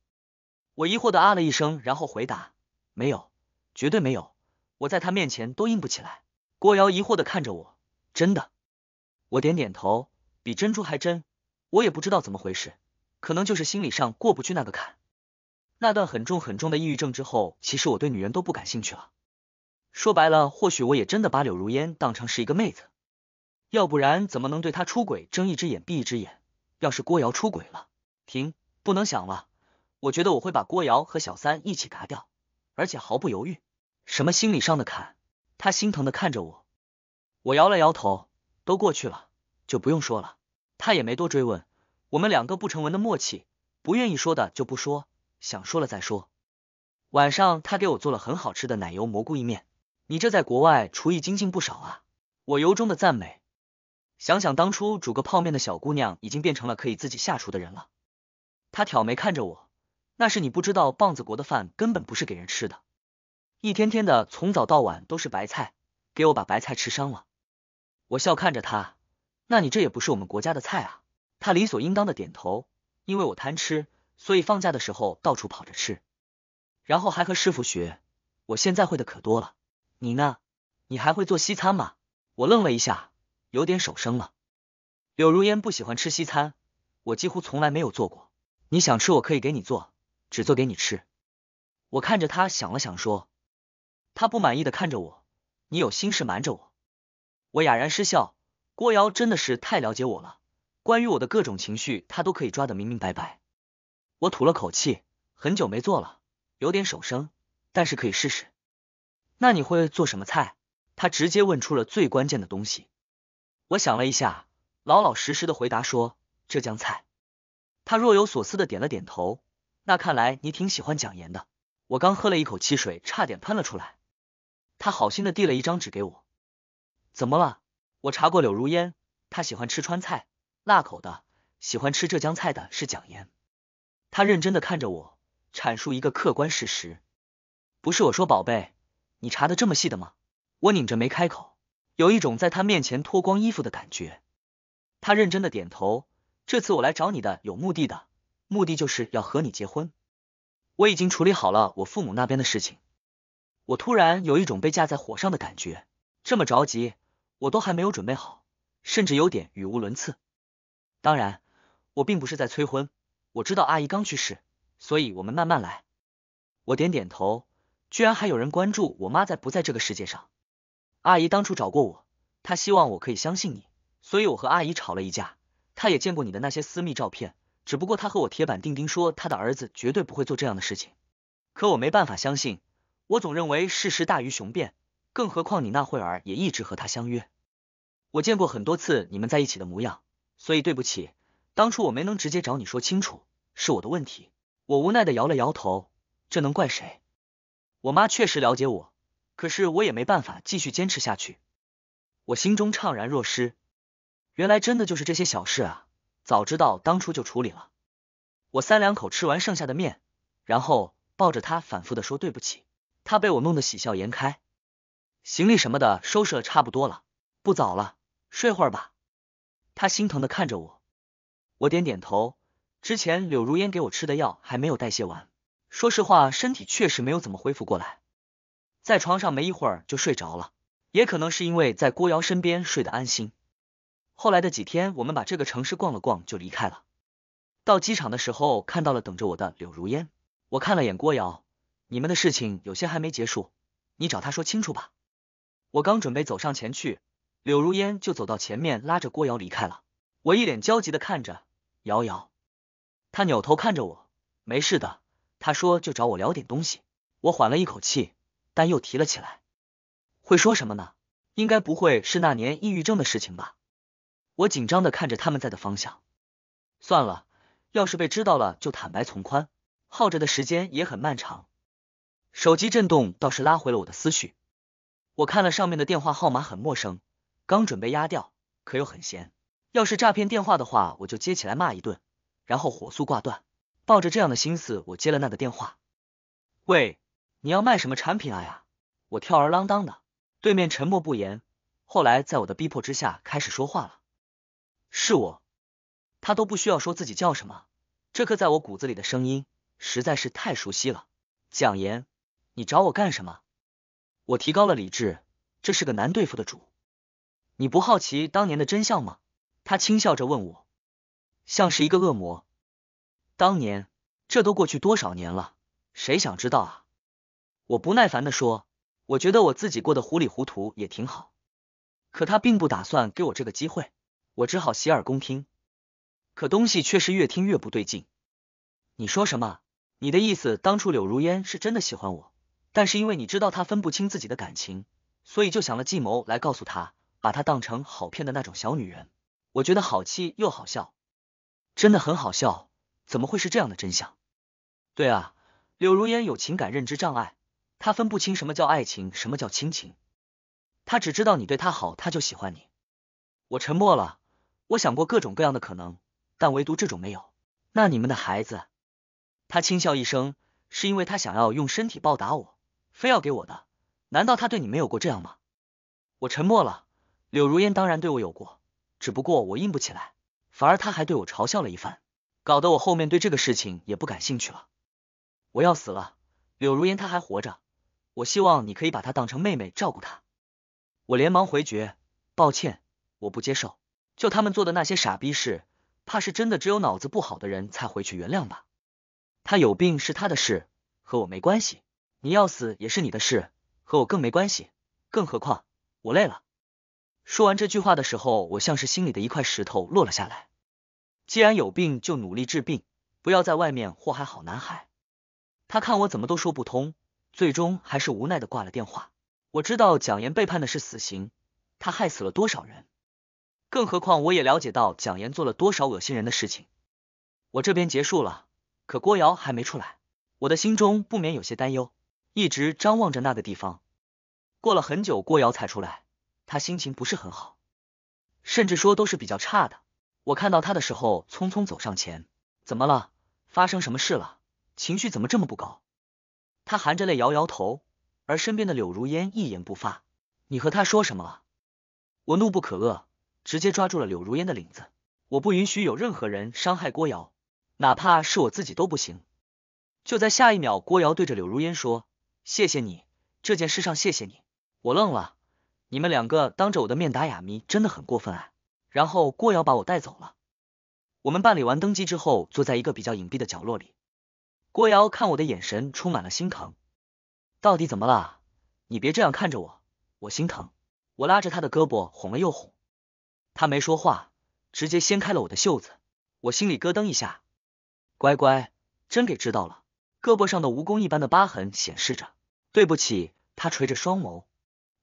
我疑惑的啊了一声，然后回答，没有，绝对没有，我在他面前都硬不起来。郭瑶疑惑的看着我，真的？我点点头，比珍珠还真。我也不知道怎么回事，可能就是心理上过不去那个坎。那段很重很重的抑郁症之后，其实我对女人都不感兴趣了。说白了，或许我也真的把柳如烟当成是一个妹子，要不然怎么能对她出轨睁一只眼闭一只眼？要是郭瑶出轨了，停，不能想了。我觉得我会把郭瑶和小三一起嘎掉，而且毫不犹豫。什么心理上的坎？他心疼的看着我，我摇了摇头，都过去了，就不用说了。他也没多追问，我们两个不成文的默契，不愿意说的就不说，想说了再说。晚上他给我做了很好吃的奶油蘑菇意面，你这在国外厨艺精进不少啊，我由衷的赞美。想想当初煮个泡面的小姑娘，已经变成了可以自己下厨的人了。他挑眉看着我，那是你不知道，棒子国的饭根本不是给人吃的。一天天的，从早到晚都是白菜，给我把白菜吃伤了。我笑看着他，那你这也不是我们国家的菜啊。他理所应当的点头，因为我贪吃，所以放假的时候到处跑着吃，然后还和师傅学，我现在会的可多了。你呢？你还会做西餐吗？我愣了一下，有点手生了。柳如烟不喜欢吃西餐，我几乎从来没有做过。你想吃，我可以给你做，只做给你吃。我看着他想了想说。他不满意的看着我，你有心事瞒着我。我哑然失笑，郭瑶真的是太了解我了，关于我的各种情绪，她都可以抓得明明白白。我吐了口气，很久没做了，有点手生，但是可以试试。那你会做什么菜？他直接问出了最关键的东西。我想了一下，老老实实的回答说：浙江菜。他若有所思的点了点头。那看来你挺喜欢蒋岩的。我刚喝了一口汽水，差点喷了出来。他好心的递了一张纸给我，怎么了？我查过柳如烟，她喜欢吃川菜，辣口的；喜欢吃浙江菜的是蒋岩。他认真的看着我，阐述一个客观事实。不是我说，宝贝，你查的这么细的吗？我拧着没开口，有一种在他面前脱光衣服的感觉。他认真的点头。这次我来找你的有目的的，目的就是要和你结婚。我已经处理好了我父母那边的事情。我突然有一种被架在火上的感觉，这么着急，我都还没有准备好，甚至有点语无伦次。当然，我并不是在催婚，我知道阿姨刚去世，所以我们慢慢来。我点点头，居然还有人关注我妈在不在这个世界上。阿姨当初找过我，她希望我可以相信你，所以我和阿姨吵了一架。她也见过你的那些私密照片，只不过她和我铁板钉钉说她的儿子绝对不会做这样的事情，可我没办法相信。我总认为事实大于雄辩，更何况你那会儿也一直和他相约。我见过很多次你们在一起的模样，所以对不起，当初我没能直接找你说清楚，是我的问题。我无奈的摇了摇头，这能怪谁？我妈确实了解我，可是我也没办法继续坚持下去。我心中怅然若失，原来真的就是这些小事啊！早知道当初就处理了。我三两口吃完剩下的面，然后抱着他反复的说对不起。他被我弄得喜笑颜开，行李什么的收拾的差不多了。不早了，睡会儿吧。他心疼的看着我，我点点头。之前柳如烟给我吃的药还没有代谢完，说实话，身体确实没有怎么恢复过来。在床上没一会儿就睡着了，也可能是因为在郭瑶身边睡得安心。后来的几天，我们把这个城市逛了逛，就离开了。到机场的时候，看到了等着我的柳如烟，我看了眼郭瑶。你们的事情有些还没结束，你找他说清楚吧。我刚准备走上前去，柳如烟就走到前面拉着郭瑶离开了。我一脸焦急的看着瑶瑶，她扭头看着我，没事的。她说就找我聊点东西。我缓了一口气，但又提了起来，会说什么呢？应该不会是那年抑郁症的事情吧？我紧张的看着他们在的方向。算了，要是被知道了就坦白从宽，耗着的时间也很漫长。手机震动倒是拉回了我的思绪，我看了上面的电话号码很陌生，刚准备压掉，可又很闲。要是诈骗电话的话，我就接起来骂一顿，然后火速挂断。抱着这样的心思，我接了那个电话。喂，你要卖什么产品啊呀？我跳儿郎当的，对面沉默不言。后来在我的逼迫之下，开始说话了。是我，他都不需要说自己叫什么，这刻在我骨子里的声音实在是太熟悉了，蒋岩。你找我干什么？我提高了理智，这是个难对付的主。你不好奇当年的真相吗？他轻笑着问我，像是一个恶魔。当年，这都过去多少年了，谁想知道啊？我不耐烦的说，我觉得我自己过得糊里糊涂也挺好。可他并不打算给我这个机会，我只好洗耳恭听。可东西却是越听越不对劲。你说什么？你的意思，当初柳如烟是真的喜欢我？但是因为你知道他分不清自己的感情，所以就想了计谋来告诉他，把他当成好骗的那种小女人。我觉得好气又好笑，真的很好笑。怎么会是这样的真相？对啊，柳如烟有情感认知障碍，她分不清什么叫爱情，什么叫亲情，她只知道你对她好，她就喜欢你。我沉默了，我想过各种各样的可能，但唯独这种没有。那你们的孩子？他轻笑一声，是因为他想要用身体报答我。非要给我的？难道他对你没有过这样吗？我沉默了。柳如烟当然对我有过，只不过我硬不起来，反而他还对我嘲笑了一番，搞得我后面对这个事情也不感兴趣了。我要死了，柳如烟她还活着，我希望你可以把她当成妹妹照顾她。我连忙回绝，抱歉，我不接受。就他们做的那些傻逼事，怕是真的只有脑子不好的人才回去原谅吧。他有病是他的事，和我没关系。你要死也是你的事，和我更没关系。更何况我累了。说完这句话的时候，我像是心里的一块石头落了下来。既然有病，就努力治病，不要在外面祸害好男孩。他看我怎么都说不通，最终还是无奈的挂了电话。我知道蒋岩背叛的是死刑，他害死了多少人？更何况我也了解到蒋岩做了多少恶心人的事情。我这边结束了，可郭瑶还没出来，我的心中不免有些担忧。一直张望着那个地方，过了很久，郭瑶才出来。她心情不是很好，甚至说都是比较差的。我看到她的时候，匆匆走上前：“怎么了？发生什么事了？情绪怎么这么不高？”他含着泪摇摇头，而身边的柳如烟一言不发。你和他说什么了？我怒不可遏，直接抓住了柳如烟的领子。我不允许有任何人伤害郭瑶，哪怕是我自己都不行。就在下一秒，郭瑶对着柳如烟说。谢谢你这件事上谢谢你，我愣了，你们两个当着我的面打哑谜，真的很过分啊。然后郭瑶把我带走了，我们办理完登机之后，坐在一个比较隐蔽的角落里。郭瑶看我的眼神充满了心疼，到底怎么了？你别这样看着我，我心疼。我拉着他的胳膊哄了又哄，他没说话，直接掀开了我的袖子，我心里咯噔一下，乖乖，真给知道了。胳膊上的蜈蚣一般的疤痕显示着，对不起，他垂着双眸。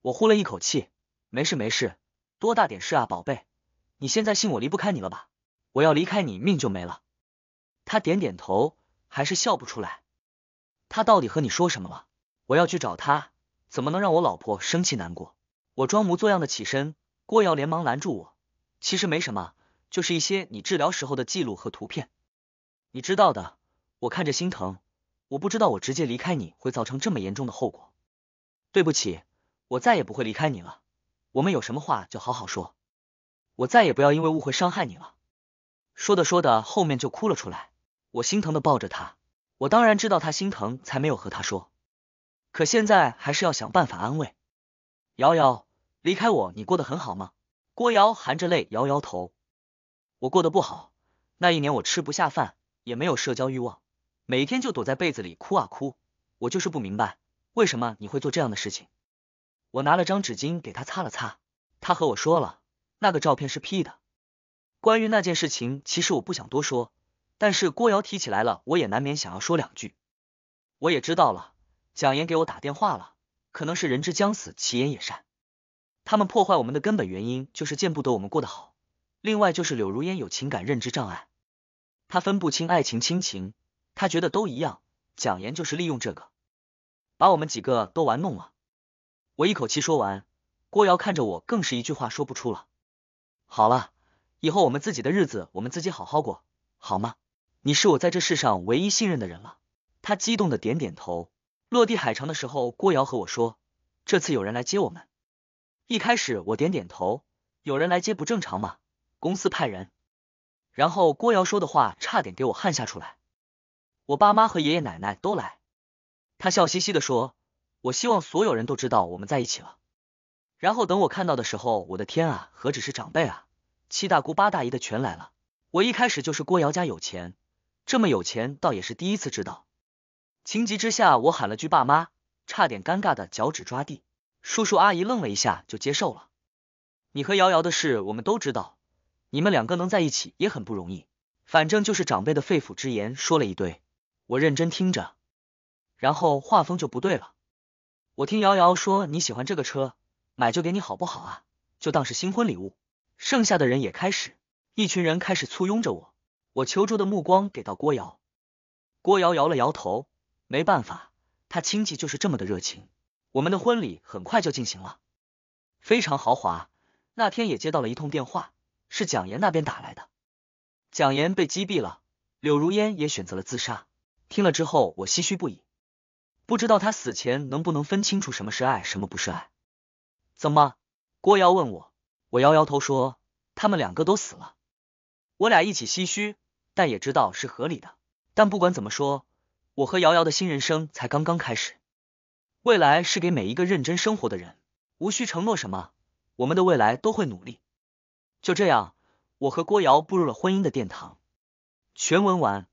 我呼了一口气，没事没事，多大点事啊，宝贝，你现在信我离不开你了吧？我要离开你，命就没了。他点点头，还是笑不出来。他到底和你说什么了？我要去找他，怎么能让我老婆生气难过？我装模作样的起身，郭瑶连忙拦住我。其实没什么，就是一些你治疗时候的记录和图片，你知道的。我看着心疼。我不知道我直接离开你会造成这么严重的后果，对不起，我再也不会离开你了。我们有什么话就好好说，我再也不要因为误会伤害你了。说的说的，后面就哭了出来。我心疼的抱着他，我当然知道他心疼，才没有和他说。可现在还是要想办法安慰。瑶瑶，离开我，你过得很好吗？郭瑶含着泪摇摇头，我过得不好。那一年我吃不下饭，也没有社交欲望。每天就躲在被子里哭啊哭，我就是不明白为什么你会做这样的事情。我拿了张纸巾给他擦了擦，他和我说了，那个照片是 P 的。关于那件事情，其实我不想多说，但是郭瑶提起来了，我也难免想要说两句。我也知道了，蒋岩给我打电话了，可能是人之将死，其言也善。他们破坏我们的根本原因就是见不得我们过得好，另外就是柳如烟有情感认知障碍，她分不清爱情、亲情。他觉得都一样，蒋岩就是利用这个，把我们几个都玩弄了。我一口气说完，郭瑶看着我，更是一句话说不出了。好了，以后我们自己的日子，我们自己好好过，好吗？你是我在这世上唯一信任的人了。他激动的点点头。落地海城的时候，郭瑶和我说，这次有人来接我们。一开始我点点头，有人来接不正常吗？公司派人。然后郭瑶说的话差点给我汗下出来。我爸妈和爷爷奶奶都来，他笑嘻嘻的说：“我希望所有人都知道我们在一起了。”然后等我看到的时候，我的天啊，何止是长辈啊，七大姑八大姨的全来了。我一开始就是郭瑶家有钱，这么有钱倒也是第一次知道。情急之下，我喊了句“爸妈”，差点尴尬的脚趾抓地。叔叔阿姨愣了一下，就接受了。你和瑶瑶的事我们都知道，你们两个能在一起也很不容易。反正就是长辈的肺腑之言，说了一堆。我认真听着，然后画风就不对了。我听瑶瑶说你喜欢这个车，买就给你好不好啊？就当是新婚礼物。剩下的人也开始，一群人开始簇拥着我。我求助的目光给到郭瑶，郭瑶摇了摇头，没办法，他亲戚就是这么的热情。我们的婚礼很快就进行了，非常豪华。那天也接到了一通电话，是蒋岩那边打来的。蒋岩被击毙了，柳如烟也选择了自杀。听了之后，我唏嘘不已，不知道他死前能不能分清楚什么是爱，什么不是爱。怎么？郭瑶问我，我摇摇头说，他们两个都死了，我俩一起唏嘘，但也知道是合理的。但不管怎么说，我和瑶瑶的新人生才刚刚开始，未来是给每一个认真生活的人，无需承诺什么，我们的未来都会努力。就这样，我和郭瑶步入了婚姻的殿堂。全文完。